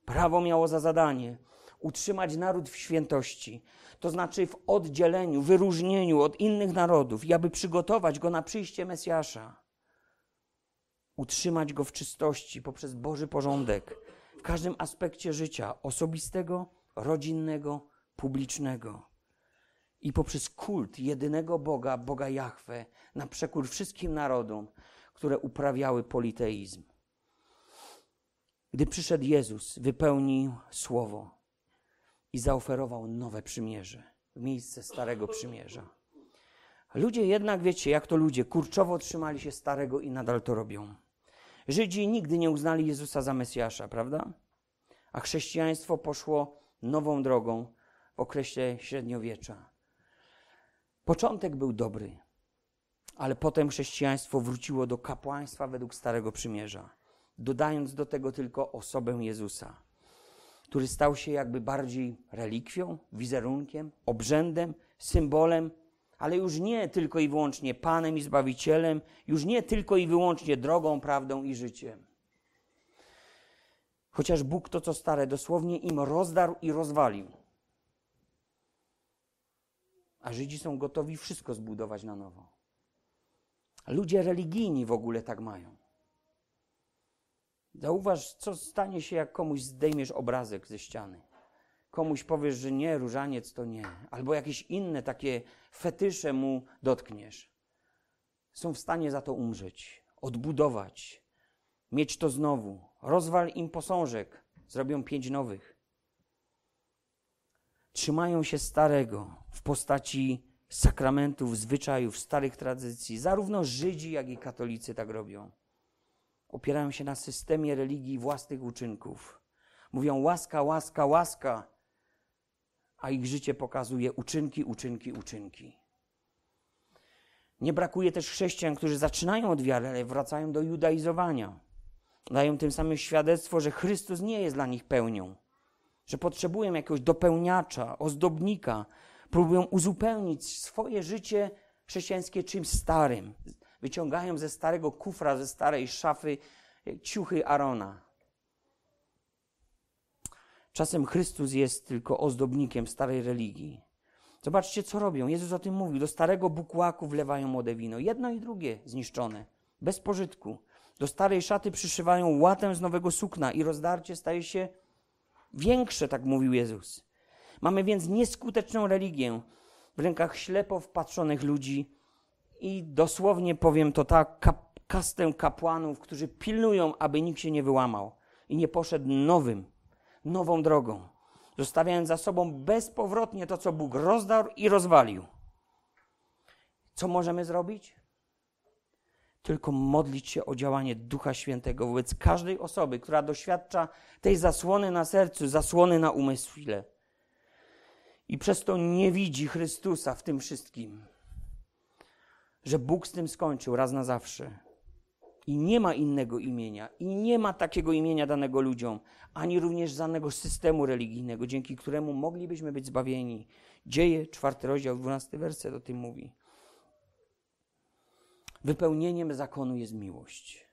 Prawo miało za zadanie utrzymać naród w świętości, to znaczy w oddzieleniu, wyróżnieniu od innych narodów, i aby przygotować go na przyjście Mesjasza, utrzymać go w czystości poprzez Boży porządek w każdym aspekcie życia osobistego, rodzinnego, publicznego. I poprzez kult jedynego Boga, Boga Jahwe, na przekór wszystkim narodom, które uprawiały politeizm. Gdy przyszedł Jezus, wypełnił słowo i zaoferował nowe przymierze w miejsce starego przymierza. Ludzie jednak, wiecie, jak to ludzie, kurczowo trzymali się starego i nadal to robią. Żydzi nigdy nie uznali Jezusa za Mesjasza, prawda? A chrześcijaństwo poszło nową drogą w okresie średniowiecza. Początek był dobry, ale potem chrześcijaństwo wróciło do kapłaństwa według Starego Przymierza dodając do tego tylko osobę Jezusa, który stał się jakby bardziej relikwią, wizerunkiem, obrzędem, symbolem, ale już nie tylko i wyłącznie Panem i Zbawicielem, już nie tylko i wyłącznie drogą, prawdą i życiem. Chociaż Bóg to, co stare, dosłownie im rozdarł i rozwalił. A Żydzi są gotowi wszystko zbudować na nowo. Ludzie religijni w ogóle tak mają. Zauważ, co stanie się, jak komuś zdejmiesz obrazek ze ściany. Komuś powiesz, że nie, różaniec to nie, albo jakieś inne takie fetysze mu dotkniesz. Są w stanie za to umrzeć, odbudować, mieć to znowu. Rozwal im posążek, zrobią pięć nowych. Trzymają się starego w postaci sakramentów, zwyczajów, starych tradycji. Zarówno Żydzi, jak i katolicy tak robią opierają się na systemie religii własnych uczynków. Mówią łaska, łaska, łaska, a ich życie pokazuje uczynki, uczynki, uczynki. Nie brakuje też chrześcijan, którzy zaczynają od wiary, ale wracają do judaizowania. Dają tym samym świadectwo, że Chrystus nie jest dla nich pełnią, że potrzebują jakiegoś dopełniacza, ozdobnika, próbują uzupełnić swoje życie chrześcijańskie czymś starym, Wyciągają ze starego kufra, ze starej szafy e, ciuchy Arona. Czasem Chrystus jest tylko ozdobnikiem starej religii. Zobaczcie, co robią. Jezus o tym mówił. Do starego bukłaku wlewają młode wino. Jedno i drugie zniszczone, bez pożytku. Do starej szaty przyszywają łatę z nowego sukna i rozdarcie staje się większe, tak mówił Jezus. Mamy więc nieskuteczną religię w rękach ślepo wpatrzonych ludzi, i dosłownie powiem to tak, kap kastę kapłanów, którzy pilnują, aby nikt się nie wyłamał i nie poszedł nowym, nową drogą, zostawiając za sobą bezpowrotnie to, co Bóg rozdarł i rozwalił. Co możemy zrobić? Tylko modlić się o działanie Ducha Świętego wobec każdej osoby, która doświadcza tej zasłony na sercu, zasłony na umyśle. I przez to nie widzi Chrystusa w tym wszystkim że Bóg z tym skończył raz na zawsze. I nie ma innego imienia, i nie ma takiego imienia danego ludziom, ani również danego systemu religijnego, dzięki któremu moglibyśmy być zbawieni. Dzieje, czwarty rozdział, dwunasty werset o tym mówi. Wypełnieniem zakonu jest miłość.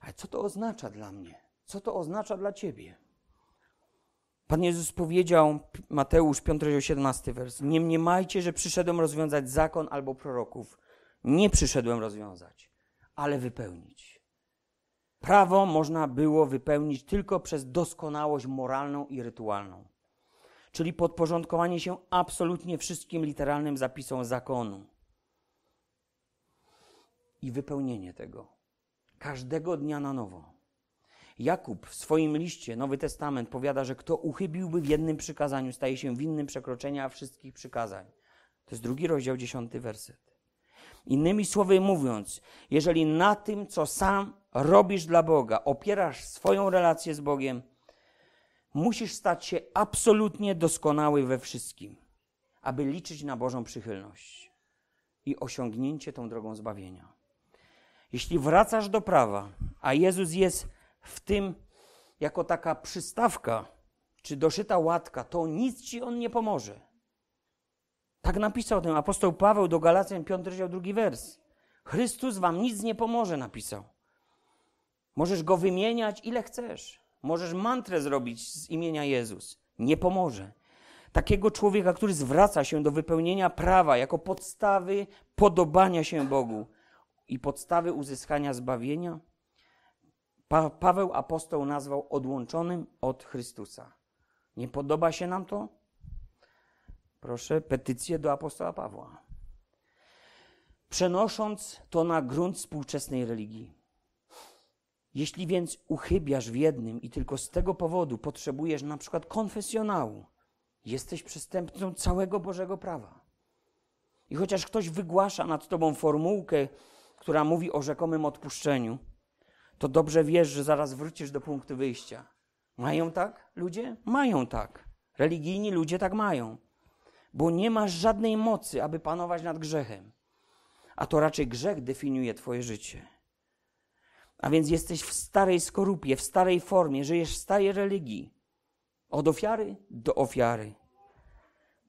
Ale co to oznacza dla mnie? Co to oznacza dla ciebie? Pan Jezus powiedział, Mateusz 5, 17 wers, nie mniemajcie, że przyszedłem rozwiązać zakon albo proroków nie przyszedłem rozwiązać, ale wypełnić. Prawo można było wypełnić tylko przez doskonałość moralną i rytualną, czyli podporządkowanie się absolutnie wszystkim literalnym zapisom zakonu i wypełnienie tego każdego dnia na nowo. Jakub w swoim liście, Nowy Testament, powiada, że kto uchybiłby w jednym przykazaniu, staje się winnym przekroczenia wszystkich przykazań. To jest drugi rozdział, dziesiąty werset. Innymi słowy mówiąc, jeżeli na tym, co sam robisz dla Boga, opierasz swoją relację z Bogiem, musisz stać się absolutnie doskonały we wszystkim, aby liczyć na Bożą przychylność i osiągnięcie tą drogą zbawienia. Jeśli wracasz do prawa, a Jezus jest w tym jako taka przystawka czy doszyta łatka, to nic ci on nie pomoże. Tak napisał ten apostoł Paweł do Galacjan 5 rozdział drugi wers. Chrystus wam nic nie pomoże, napisał. Możesz go wymieniać ile chcesz. Możesz mantrę zrobić z imienia Jezus. Nie pomoże. Takiego człowieka, który zwraca się do wypełnienia prawa jako podstawy podobania się Bogu i podstawy uzyskania zbawienia, pa- Paweł apostoł nazwał odłączonym od Chrystusa. Nie podoba się nam to? proszę, petycję do apostoła Pawła, przenosząc to na grunt współczesnej religii. Jeśli więc uchybiasz w jednym i tylko z tego powodu potrzebujesz na przykład konfesjonału, jesteś przestępcą całego Bożego prawa. I chociaż ktoś wygłasza nad tobą formułkę, która mówi o rzekomym odpuszczeniu, to dobrze wiesz, że zaraz wrócisz do punktu wyjścia. Mają tak ludzie? Mają tak. Religijni ludzie tak mają bo nie masz żadnej mocy, aby panować nad grzechem. A to raczej grzech definiuje Twoje życie. A więc jesteś w starej skorupie, w starej formie, żyjesz w starej religii. Od ofiary do ofiary.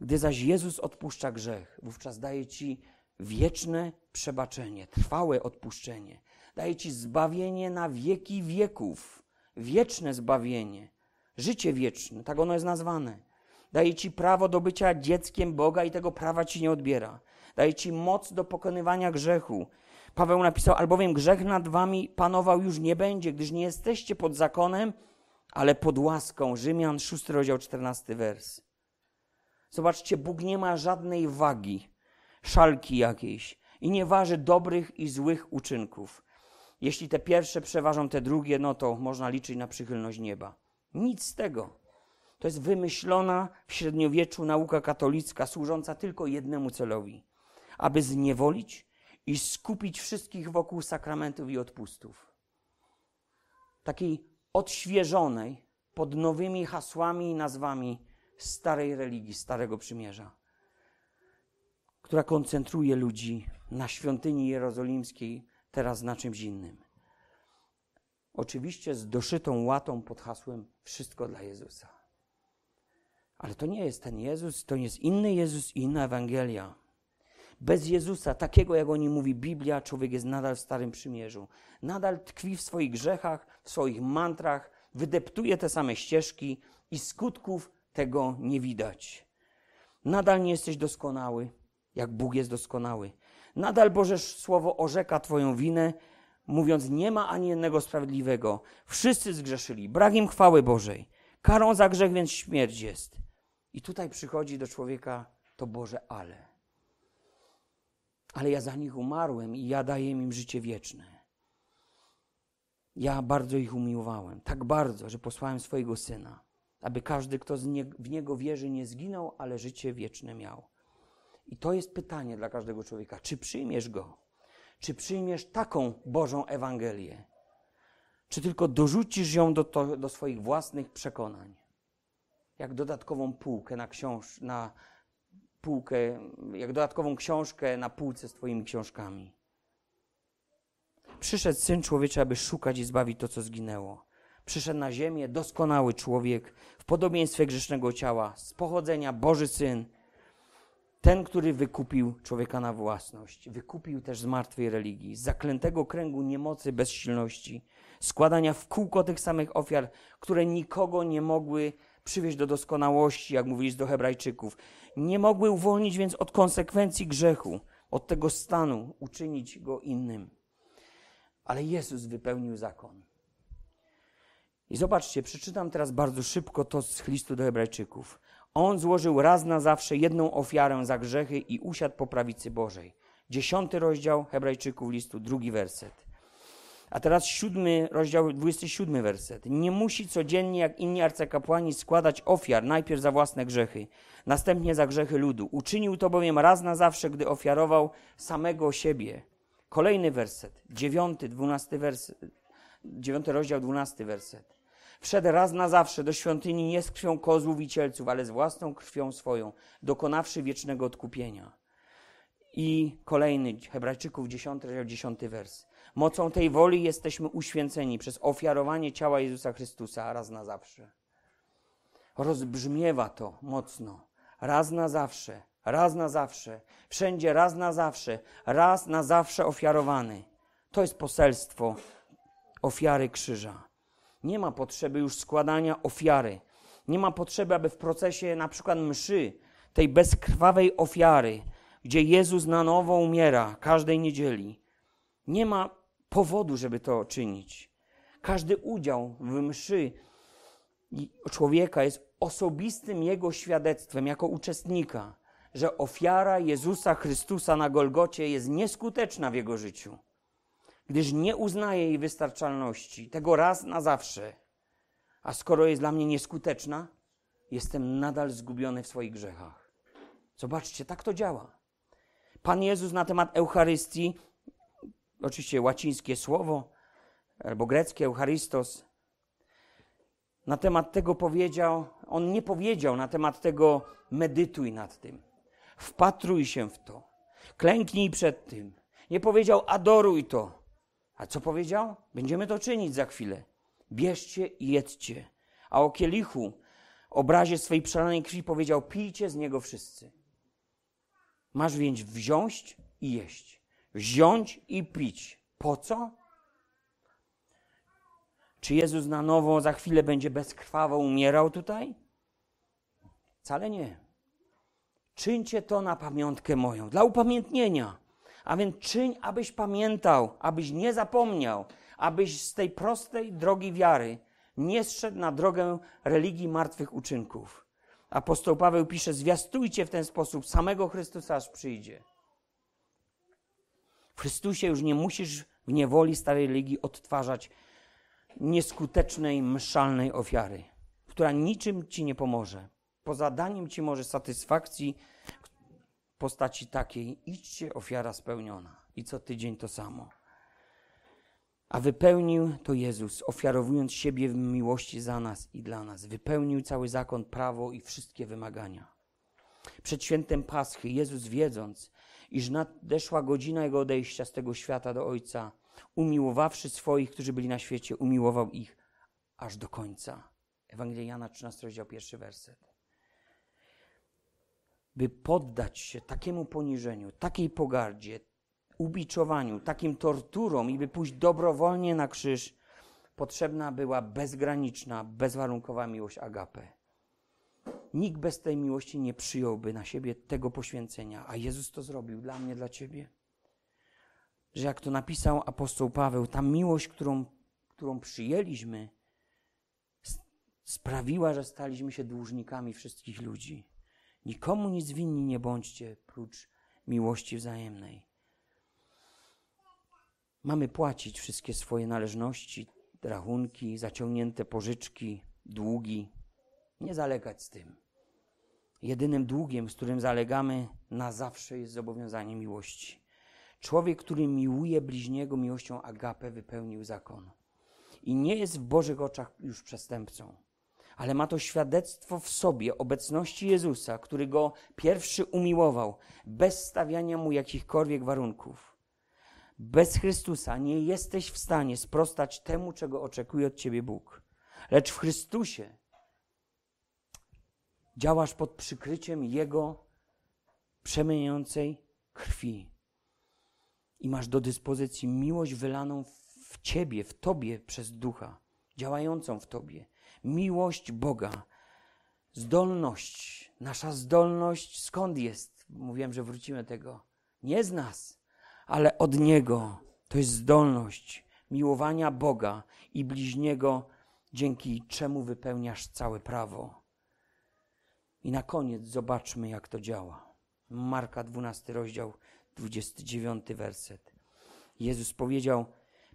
Gdy zaś Jezus odpuszcza grzech, wówczas daje Ci wieczne przebaczenie, trwałe odpuszczenie. Daje Ci zbawienie na wieki wieków, wieczne zbawienie, życie wieczne, tak ono jest nazwane. Daje ci prawo do bycia dzieckiem Boga i tego prawa ci nie odbiera. Daje ci moc do pokonywania grzechu. Paweł napisał, albowiem grzech nad wami panował już nie będzie, gdyż nie jesteście pod zakonem, ale pod łaską. Rzymian 6, rozdział 14, wers. Zobaczcie, Bóg nie ma żadnej wagi, szalki jakiejś i nie waży dobrych i złych uczynków. Jeśli te pierwsze przeważą te drugie, no to można liczyć na przychylność nieba. Nic z tego to jest wymyślona w średniowieczu nauka katolicka, służąca tylko jednemu celowi aby zniewolić i skupić wszystkich wokół sakramentów i odpustów. Takiej odświeżonej, pod nowymi hasłami i nazwami starej religii, Starego Przymierza, która koncentruje ludzi na świątyni jerozolimskiej, teraz na czymś innym. Oczywiście z doszytą łatą pod hasłem Wszystko dla Jezusa. Ale to nie jest ten Jezus, to jest inny Jezus i inna Ewangelia. Bez Jezusa, takiego jak o nim mówi Biblia, człowiek jest nadal w Starym Przymierzu. Nadal tkwi w swoich grzechach, w swoich mantrach, wydeptuje te same ścieżki i skutków tego nie widać. Nadal nie jesteś doskonały, jak Bóg jest doskonały. Nadal Boże Słowo orzeka Twoją winę, mówiąc: Nie ma ani jednego sprawiedliwego. Wszyscy zgrzeszyli, brak im chwały Bożej. Karą za grzech więc śmierć jest. I tutaj przychodzi do człowieka to Boże ale. Ale ja za nich umarłem i ja daję im życie wieczne. Ja bardzo ich umiłowałem, tak bardzo, że posłałem swojego syna, aby każdy, kto nie, w niego wierzy, nie zginął, ale życie wieczne miał. I to jest pytanie dla każdego człowieka: czy przyjmiesz go? Czy przyjmiesz taką Bożą Ewangelię? Czy tylko dorzucisz ją do, to, do swoich własnych przekonań? jak dodatkową półkę na, książ- na półkę, jak dodatkową książkę na półce z Twoimi książkami. Przyszedł syn człowieczy, aby szukać i zbawić to, co zginęło. Przyszedł na ziemię doskonały człowiek w podobieństwie grzesznego ciała, z pochodzenia Boży syn, ten, który wykupił człowieka na własność, wykupił też z martwej religii, z zaklętego kręgu niemocy, bezsilności, składania w kółko tych samych ofiar, które nikogo nie mogły przywieźć do doskonałości, jak mówili do Hebrajczyków. Nie mogły uwolnić więc od konsekwencji grzechu, od tego stanu, uczynić go innym. Ale Jezus wypełnił zakon. I zobaczcie, przeczytam teraz bardzo szybko to z listu do Hebrajczyków. On złożył raz na zawsze jedną ofiarę za grzechy i usiadł po prawicy Bożej. Dziesiąty rozdział Hebrajczyków listu, drugi werset. A teraz siódmy rozdział, 27 werset. Nie musi codziennie, jak inni arcykapłani, składać ofiar najpierw za własne grzechy, następnie za grzechy ludu. Uczynił to bowiem raz na zawsze, gdy ofiarował samego siebie. Kolejny werset, dziewiąty, dwunasty werset, dziewiąty rozdział, dwunasty werset. Wszedł raz na zawsze do świątyni nie z krwią kozłów i cielców, ale z własną krwią swoją, dokonawszy wiecznego odkupienia. I kolejny, Hebrajczyków rozdział dziesiąty werset. Mocą tej woli jesteśmy uświęceni przez ofiarowanie ciała Jezusa Chrystusa raz na zawsze. Rozbrzmiewa to mocno. Raz na zawsze, raz na zawsze, wszędzie raz na zawsze, raz na zawsze ofiarowany. To jest poselstwo ofiary krzyża. Nie ma potrzeby już składania ofiary. Nie ma potrzeby, aby w procesie na przykład mszy, tej bezkrwawej ofiary, gdzie Jezus na nowo umiera każdej niedzieli, nie ma powodu, żeby to czynić. Każdy udział w mszy człowieka jest osobistym jego świadectwem jako uczestnika, że ofiara Jezusa Chrystusa na Golgocie jest nieskuteczna w jego życiu, gdyż nie uznaje jej wystarczalności, tego raz na zawsze. A skoro jest dla mnie nieskuteczna, jestem nadal zgubiony w swoich grzechach. Zobaczcie, tak to działa. Pan Jezus na temat Eucharystii oczywiście łacińskie słowo, albo greckie Eucharistos. Na temat tego powiedział, on nie powiedział na temat tego, medytuj nad tym, wpatruj się w to, klęknij przed tym. Nie powiedział, adoruj to. A co powiedział? Będziemy to czynić za chwilę. Bierzcie i jedzcie. A o kielichu, obrazie swej przelanej krwi powiedział, pijcie z niego wszyscy. Masz więc wziąć i jeść wziąć i pić. Po co? Czy Jezus na nowo za chwilę będzie bezkrwawo umierał tutaj? Wcale nie. Czyńcie to na pamiątkę moją, dla upamiętnienia. A więc czyń, abyś pamiętał, abyś nie zapomniał, abyś z tej prostej drogi wiary nie zszedł na drogę religii martwych uczynków. Apostoł Paweł pisze: Zwiastujcie w ten sposób samego Chrystusa, aż przyjdzie. W Chrystusie już nie musisz w niewoli starej religii odtwarzać nieskutecznej, mszalnej ofiary, która niczym ci nie pomoże. Poza daniem ci może satysfakcji w postaci takiej, idźcie ofiara spełniona. I co tydzień to samo. A wypełnił to Jezus, ofiarowując siebie w miłości za nas i dla nas. Wypełnił cały zakon, prawo i wszystkie wymagania. Przed świętem Paschy Jezus wiedząc, iż nadeszła godzina jego odejścia z tego świata do Ojca. Umiłowawszy swoich, którzy byli na świecie, umiłował ich aż do końca. Ewangelia Jana 13, rozdział pierwszy werset. By poddać się takiemu poniżeniu, takiej pogardzie, ubiczowaniu, takim torturom i by pójść dobrowolnie na krzyż, potrzebna była bezgraniczna, bezwarunkowa miłość agape. Nikt bez tej miłości nie przyjąłby na siebie tego poświęcenia, a Jezus to zrobił dla mnie, dla ciebie. Że jak to napisał apostoł Paweł, ta miłość, którą, którą przyjęliśmy, sprawiła, że staliśmy się dłużnikami wszystkich ludzi. Nikomu nic winni nie bądźcie, prócz miłości wzajemnej. Mamy płacić wszystkie swoje należności, rachunki, zaciągnięte pożyczki, długi nie zalegać z tym. Jedynym długiem, z którym zalegamy na zawsze jest zobowiązanie miłości. Człowiek, który miłuje bliźniego miłością agape, wypełnił zakon. I nie jest w Bożych oczach już przestępcą, ale ma to świadectwo w sobie obecności Jezusa, który go pierwszy umiłował, bez stawiania mu jakichkolwiek warunków. Bez Chrystusa nie jesteś w stanie sprostać temu, czego oczekuje od ciebie Bóg. Lecz w Chrystusie Działasz pod przykryciem Jego przemieniającej krwi. I masz do dyspozycji miłość wylaną w Ciebie, w Tobie przez Ducha, działającą w Tobie. Miłość Boga, zdolność, nasza zdolność skąd jest? Mówiłem, że wrócimy tego. Nie z nas, ale od Niego. To jest zdolność miłowania Boga i bliźniego, dzięki czemu wypełniasz całe prawo. I na koniec zobaczmy, jak to działa. Marka 12, rozdział 29, werset. Jezus powiedział: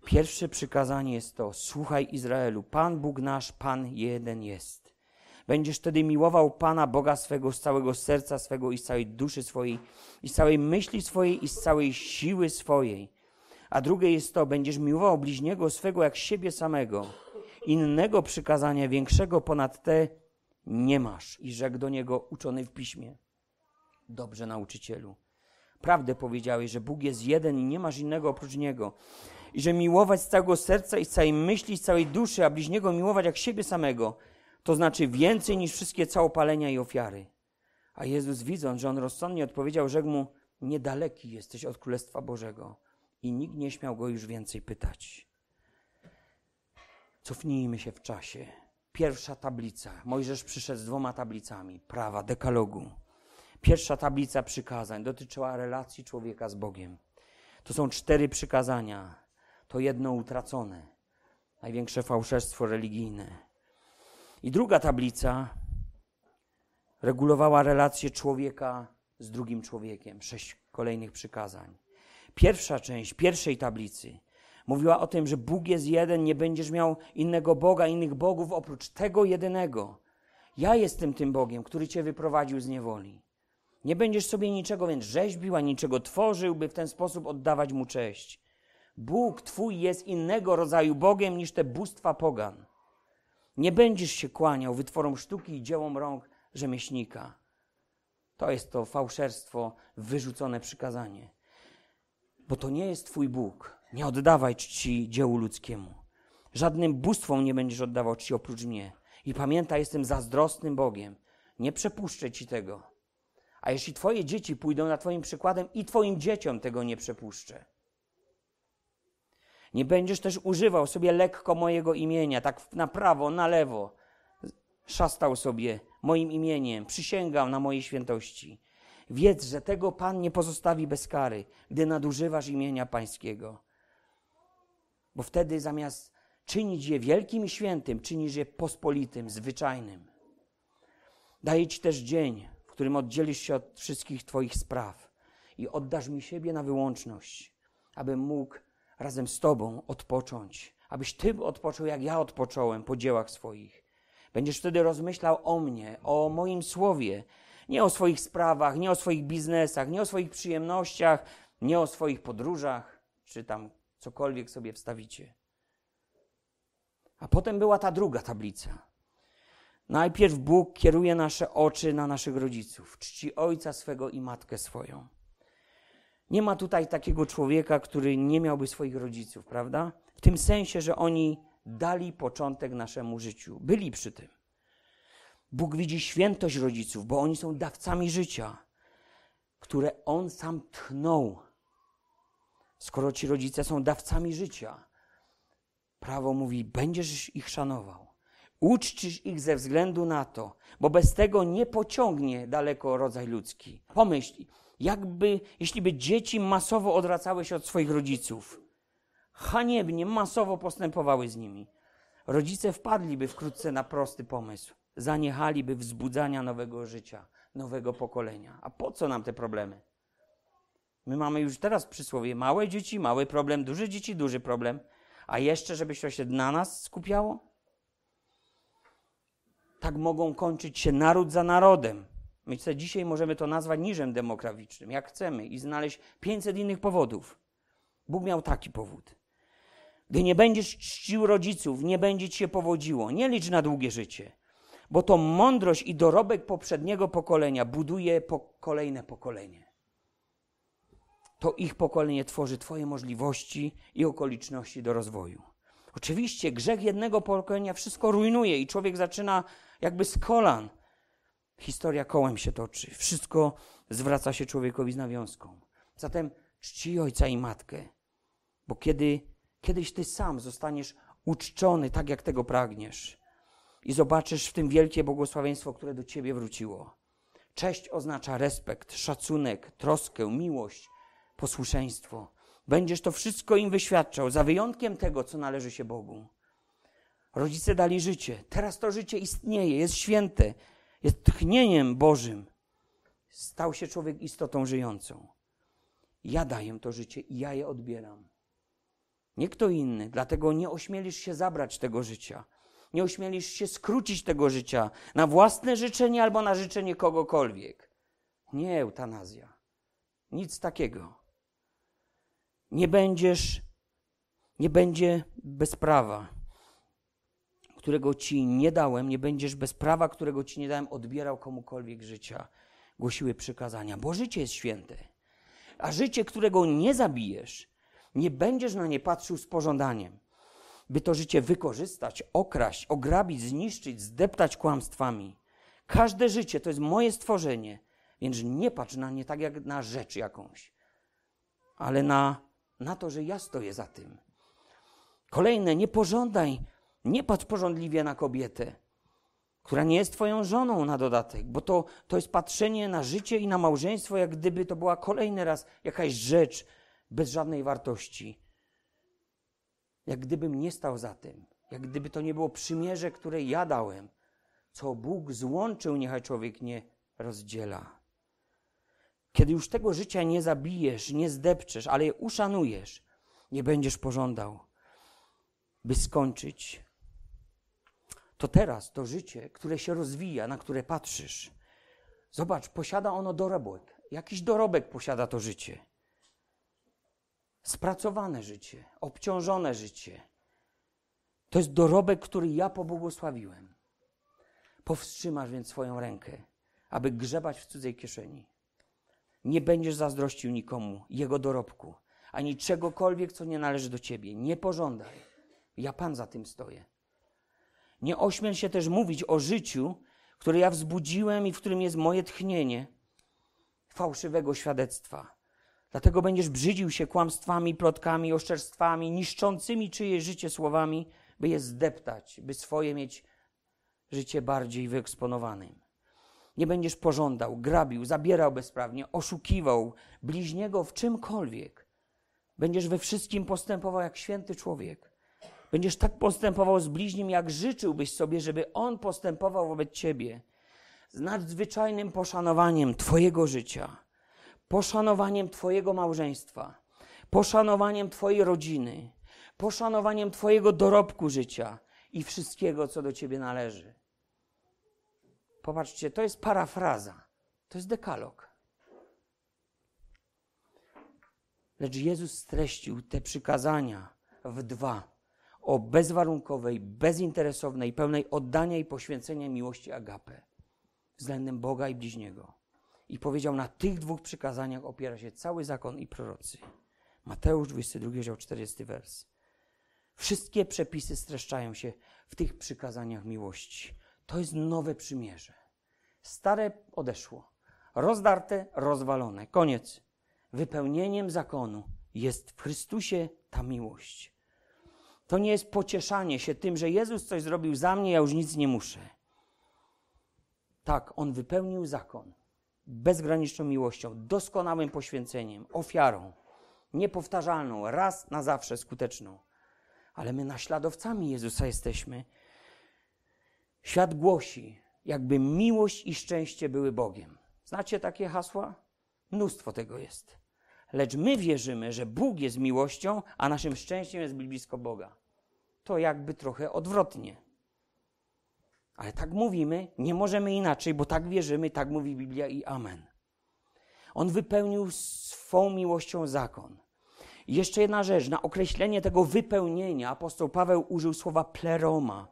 Pierwsze przykazanie jest to: Słuchaj Izraelu, Pan Bóg nasz, Pan jeden jest. Będziesz wtedy miłował Pana Boga swego z całego serca swego i z całej duszy swojej, i z całej myśli swojej, i z całej siły swojej. A drugie jest to: będziesz miłował bliźniego swego jak siebie samego. Innego przykazania większego ponad te nie masz. I rzekł do niego uczony w piśmie. Dobrze, nauczycielu. Prawdę powiedziałeś, że Bóg jest jeden i nie masz innego oprócz Niego. I że miłować z całego serca i z całej myśli, i z całej duszy, a bliźniego miłować jak siebie samego, to znaczy więcej niż wszystkie całopalenia i ofiary. A Jezus widząc, że on rozsądnie odpowiedział, rzekł mu, niedaleki jesteś od Królestwa Bożego. I nikt nie śmiał go już więcej pytać. Cofnijmy się w czasie Pierwsza tablica. Mojżesz przyszedł z dwoma tablicami prawa, dekalogu. Pierwsza tablica przykazań dotyczyła relacji człowieka z Bogiem. To są cztery przykazania, to jedno utracone, największe fałszerstwo religijne. I druga tablica regulowała relacje człowieka z drugim człowiekiem, sześć kolejnych przykazań. Pierwsza część pierwszej tablicy Mówiła o tym, że Bóg jest jeden, nie będziesz miał innego Boga, innych bogów oprócz tego jedynego. Ja jestem tym Bogiem, który cię wyprowadził z niewoli. Nie będziesz sobie niczego więc rzeźbił, ani niczego tworzył, by w ten sposób oddawać mu cześć. Bóg twój jest innego rodzaju Bogiem niż te bóstwa pogan. Nie będziesz się kłaniał wytworom sztuki i dziełom rąk rzemieślnika. To jest to fałszerstwo, wyrzucone przykazanie. Bo to nie jest Twój Bóg. Nie oddawaj czci dziełu ludzkiemu. Żadnym bóstwom nie będziesz oddawał czci oprócz mnie. I pamiętaj, jestem zazdrosnym Bogiem. Nie przepuszczę ci tego. A jeśli twoje dzieci pójdą na twoim przykładem, i twoim dzieciom tego nie przepuszczę. Nie będziesz też używał sobie lekko mojego imienia, tak na prawo, na lewo. Szastał sobie moim imieniem, przysięgał na mojej świętości. Wiedz, że tego Pan nie pozostawi bez kary, gdy nadużywasz imienia Pańskiego. Bo wtedy zamiast czynić je wielkim i świętym, czynisz je pospolitym, zwyczajnym. Daję Ci też dzień, w którym oddzielisz się od wszystkich Twoich spraw i oddasz mi siebie na wyłączność, abym mógł razem z Tobą odpocząć, abyś Ty odpoczął, jak ja odpocząłem po dziełach swoich. Będziesz wtedy rozmyślał o mnie, o moim słowie, nie o swoich sprawach, nie o swoich biznesach, nie o swoich przyjemnościach, nie o swoich podróżach, czy tam cokolwiek sobie wstawicie. A potem była ta druga tablica. Najpierw Bóg kieruje nasze oczy na naszych rodziców, czci ojca swego i matkę swoją. Nie ma tutaj takiego człowieka, który nie miałby swoich rodziców, prawda? W tym sensie, że oni dali początek naszemu życiu, byli przy tym. Bóg widzi świętość rodziców, bo oni są dawcami życia, które On sam tchnął skoro ci rodzice są dawcami życia. Prawo mówi: będziesz ich szanował, uczcisz ich ze względu na to, bo bez tego nie pociągnie daleko rodzaj ludzki. Pomyśl, jakby, jeśli by dzieci masowo odwracały się od swoich rodziców, haniebnie, masowo postępowały z nimi, rodzice wpadliby wkrótce na prosty pomysł, zaniechaliby wzbudzania nowego życia, nowego pokolenia. A po co nam te problemy? My mamy już teraz przysłowie małe dzieci, mały problem, duże dzieci, duży problem. A jeszcze, żebyś to się na nas skupiało? Tak mogą kończyć się naród za narodem. My sobie dzisiaj możemy to nazwać niżem demograficznym, jak chcemy, i znaleźć 500 innych powodów. Bóg miał taki powód. Gdy nie będziesz czcił rodziców, nie będzie ci się powodziło. Nie licz na długie życie, bo to mądrość i dorobek poprzedniego pokolenia buduje po kolejne pokolenie to ich pokolenie tworzy Twoje możliwości i okoliczności do rozwoju. Oczywiście grzech jednego pokolenia wszystko rujnuje i człowiek zaczyna jakby z kolan. Historia kołem się toczy. Wszystko zwraca się człowiekowi z nawiązką. Zatem czci ojca i matkę, bo kiedy, kiedyś ty sam zostaniesz uczczony tak, jak tego pragniesz i zobaczysz w tym wielkie błogosławieństwo, które do ciebie wróciło. Cześć oznacza respekt, szacunek, troskę, miłość, posłuszeństwo. Będziesz to wszystko im wyświadczał, za wyjątkiem tego, co należy się Bogu. Rodzice dali życie. Teraz to życie istnieje, jest święte, jest tchnieniem Bożym. Stał się człowiek istotą żyjącą. Ja daję to życie i ja je odbieram. Nie kto inny, dlatego nie ośmielisz się zabrać tego życia. Nie ośmielisz się skrócić tego życia na własne życzenie albo na życzenie kogokolwiek. Nie eutanazja. Nic takiego nie będziesz, nie będzie bezprawa, którego ci nie dałem, nie będziesz bezprawa, którego ci nie dałem, odbierał komukolwiek życia. Głosiły przykazania, bo życie jest święte. A życie, którego nie zabijesz, nie będziesz na nie patrzył z pożądaniem, by to życie wykorzystać, okraść, ograbić, zniszczyć, zdeptać kłamstwami. Każde życie to jest moje stworzenie, więc nie patrz na nie tak jak na rzecz jakąś, ale na na to, że ja stoję za tym. Kolejne, nie pożądaj, nie patrz pożądliwie na kobietę, która nie jest twoją żoną na dodatek, bo to, to jest patrzenie na życie i na małżeństwo, jak gdyby to była kolejny raz jakaś rzecz bez żadnej wartości. Jak gdybym nie stał za tym, jak gdyby to nie było przymierze, które ja dałem. Co Bóg złączył, niechaj człowiek nie rozdziela. Kiedy już tego życia nie zabijesz, nie zdepczesz, ale je uszanujesz, nie będziesz pożądał, by skończyć, to teraz to życie, które się rozwija, na które patrzysz, zobacz, posiada ono dorobek. Jakiś dorobek posiada to życie. Spracowane życie, obciążone życie. To jest dorobek, który ja pobłogosławiłem. Powstrzymasz więc swoją rękę, aby grzebać w cudzej kieszeni. Nie będziesz zazdrościł nikomu jego dorobku, ani czegokolwiek, co nie należy do ciebie. Nie pożądaj. Ja Pan za tym stoję. Nie ośmiel się też mówić o życiu, które ja wzbudziłem i w którym jest moje tchnienie fałszywego świadectwa. Dlatego będziesz brzydził się kłamstwami, plotkami, oszczerstwami, niszczącymi czyje życie słowami, by je zdeptać, by swoje mieć życie bardziej wyeksponowanym. Nie będziesz pożądał, grabił, zabierał bezprawnie, oszukiwał bliźniego w czymkolwiek. Będziesz we wszystkim postępował jak święty człowiek. Będziesz tak postępował z bliźnim, jak życzyłbyś sobie, żeby on postępował wobec ciebie. Z nadzwyczajnym poszanowaniem Twojego życia, poszanowaniem Twojego małżeństwa, poszanowaniem Twojej rodziny, poszanowaniem Twojego dorobku życia i wszystkiego, co do Ciebie należy. Popatrzcie, to jest parafraza, to jest dekalog. Lecz Jezus streścił te przykazania w dwa: o bezwarunkowej, bezinteresownej, pełnej oddania i poświęcenia miłości agape względem Boga i bliźniego. I powiedział, na tych dwóch przykazaniach opiera się cały zakon i prorocy. Mateusz 22, rozdział 40 wers. Wszystkie przepisy streszczają się w tych przykazaniach miłości. To jest nowe przymierze. Stare odeszło. Rozdarte, rozwalone. Koniec. Wypełnieniem zakonu jest w Chrystusie ta miłość. To nie jest pocieszanie się tym, że Jezus coś zrobił za mnie, ja już nic nie muszę. Tak, on wypełnił zakon bezgraniczną miłością, doskonałym poświęceniem, ofiarą, niepowtarzalną, raz na zawsze skuteczną. Ale my naśladowcami Jezusa jesteśmy. Świat głosi, jakby miłość i szczęście były Bogiem. Znacie takie hasła? Mnóstwo tego jest. Lecz my wierzymy, że Bóg jest miłością, a naszym szczęściem jest blisko Boga. To jakby trochę odwrotnie. Ale tak mówimy, nie możemy inaczej, bo tak wierzymy, tak mówi Biblia i Amen. On wypełnił swą miłością zakon. I jeszcze jedna rzecz, na określenie tego wypełnienia apostoł Paweł użył słowa pleroma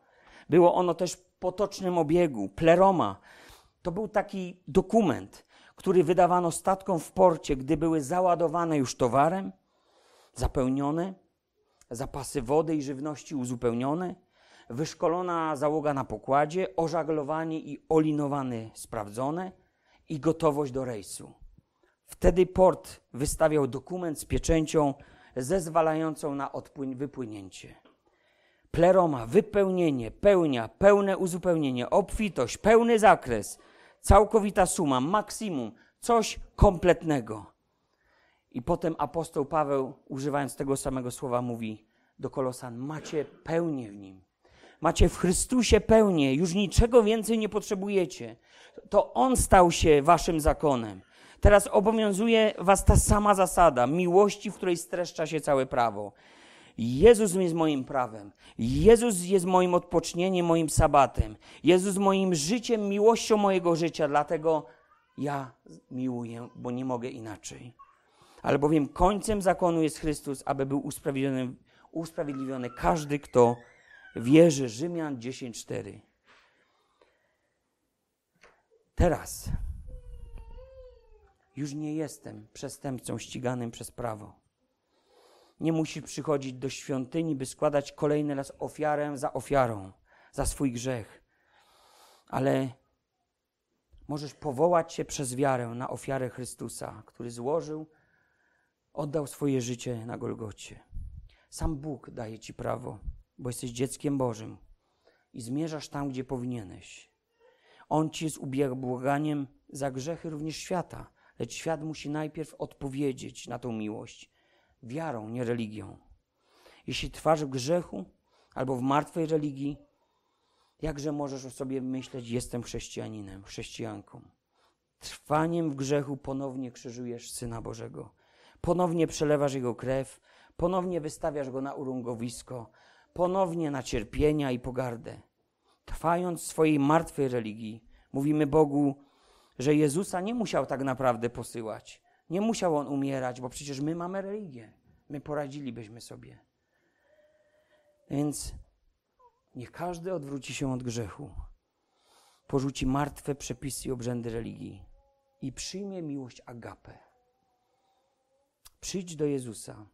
było ono też w potocznym obiegu, pleroma. To był taki dokument, który wydawano statkom w porcie, gdy były załadowane już towarem, zapełnione, zapasy wody i żywności uzupełnione, wyszkolona załoga na pokładzie, ożaglowanie i olinowany sprawdzone i gotowość do rejsu. Wtedy port wystawiał dokument z pieczęcią zezwalającą na odpłyń, wypłynięcie. Pleroma, wypełnienie, pełnia, pełne uzupełnienie, obfitość, pełny zakres, całkowita suma, maksimum, coś kompletnego. I potem apostoł Paweł, używając tego samego słowa, mówi do Kolosan: Macie pełnię w nim. Macie w Chrystusie pełnię, już niczego więcej nie potrzebujecie. To On stał się waszym zakonem. Teraz obowiązuje was ta sama zasada miłości, w której streszcza się całe prawo. Jezus jest moim prawem. Jezus jest moim odpocznieniem, moim sabatem. Jezus moim życiem, miłością mojego życia. Dlatego ja miłuję, bo nie mogę inaczej. Albowiem końcem zakonu jest Chrystus, aby był usprawiedliwiony, usprawiedliwiony każdy, kto wierzy. Rzymian 10:4. Teraz już nie jestem przestępcą ściganym przez prawo nie musi przychodzić do świątyni, by składać kolejny raz ofiarę za ofiarą, za swój grzech. Ale możesz powołać się przez wiarę na ofiarę Chrystusa, który złożył, oddał swoje życie na Golgocie. Sam Bóg daje ci prawo, bo jesteś dzieckiem Bożym i zmierzasz tam, gdzie powinieneś. On ci jest ubieganiem za grzechy również świata, lecz świat musi najpierw odpowiedzieć na tą miłość wiarą, nie religią. Jeśli trwasz w grzechu albo w martwej religii, jakże możesz o sobie myśleć, jestem chrześcijaninem, chrześcijanką? Trwaniem w grzechu ponownie krzyżujesz Syna Bożego, ponownie przelewasz Jego krew, ponownie wystawiasz Go na urągowisko, ponownie na cierpienia i pogardę. Trwając swojej martwej religii, mówimy Bogu, że Jezusa nie musiał tak naprawdę posyłać, nie musiał on umierać, bo przecież my mamy religię. My poradzilibyśmy sobie. Więc niech każdy odwróci się od grzechu, porzuci martwe przepisy i obrzędy religii i przyjmie miłość agape. Przyjdź do Jezusa,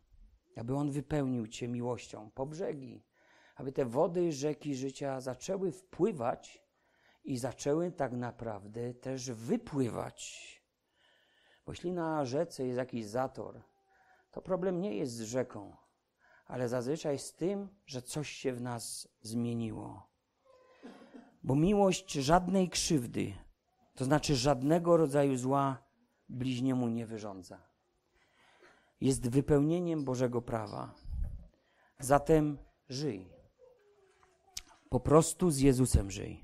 aby On wypełnił Cię miłością po brzegi, aby te wody rzeki życia zaczęły wpływać i zaczęły tak naprawdę też wypływać bo jeśli na rzece jest jakiś zator, to problem nie jest z rzeką, ale zazwyczaj z tym, że coś się w nas zmieniło. Bo miłość żadnej krzywdy, to znaczy żadnego rodzaju zła, bliźniemu nie wyrządza. Jest wypełnieniem Bożego prawa. Zatem żyj. Po prostu z Jezusem żyj.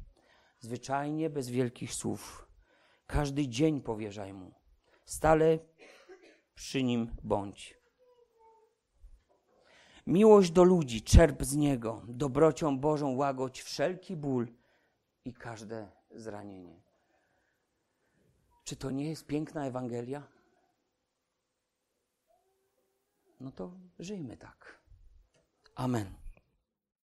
Zwyczajnie, bez wielkich słów. Każdy dzień powierzaj mu stale przy nim bądź. Miłość do ludzi, czerp z niego, dobrocią Bożą łagodź wszelki ból i każde zranienie. Czy to nie jest piękna Ewangelia? No to żyjmy tak. Amen.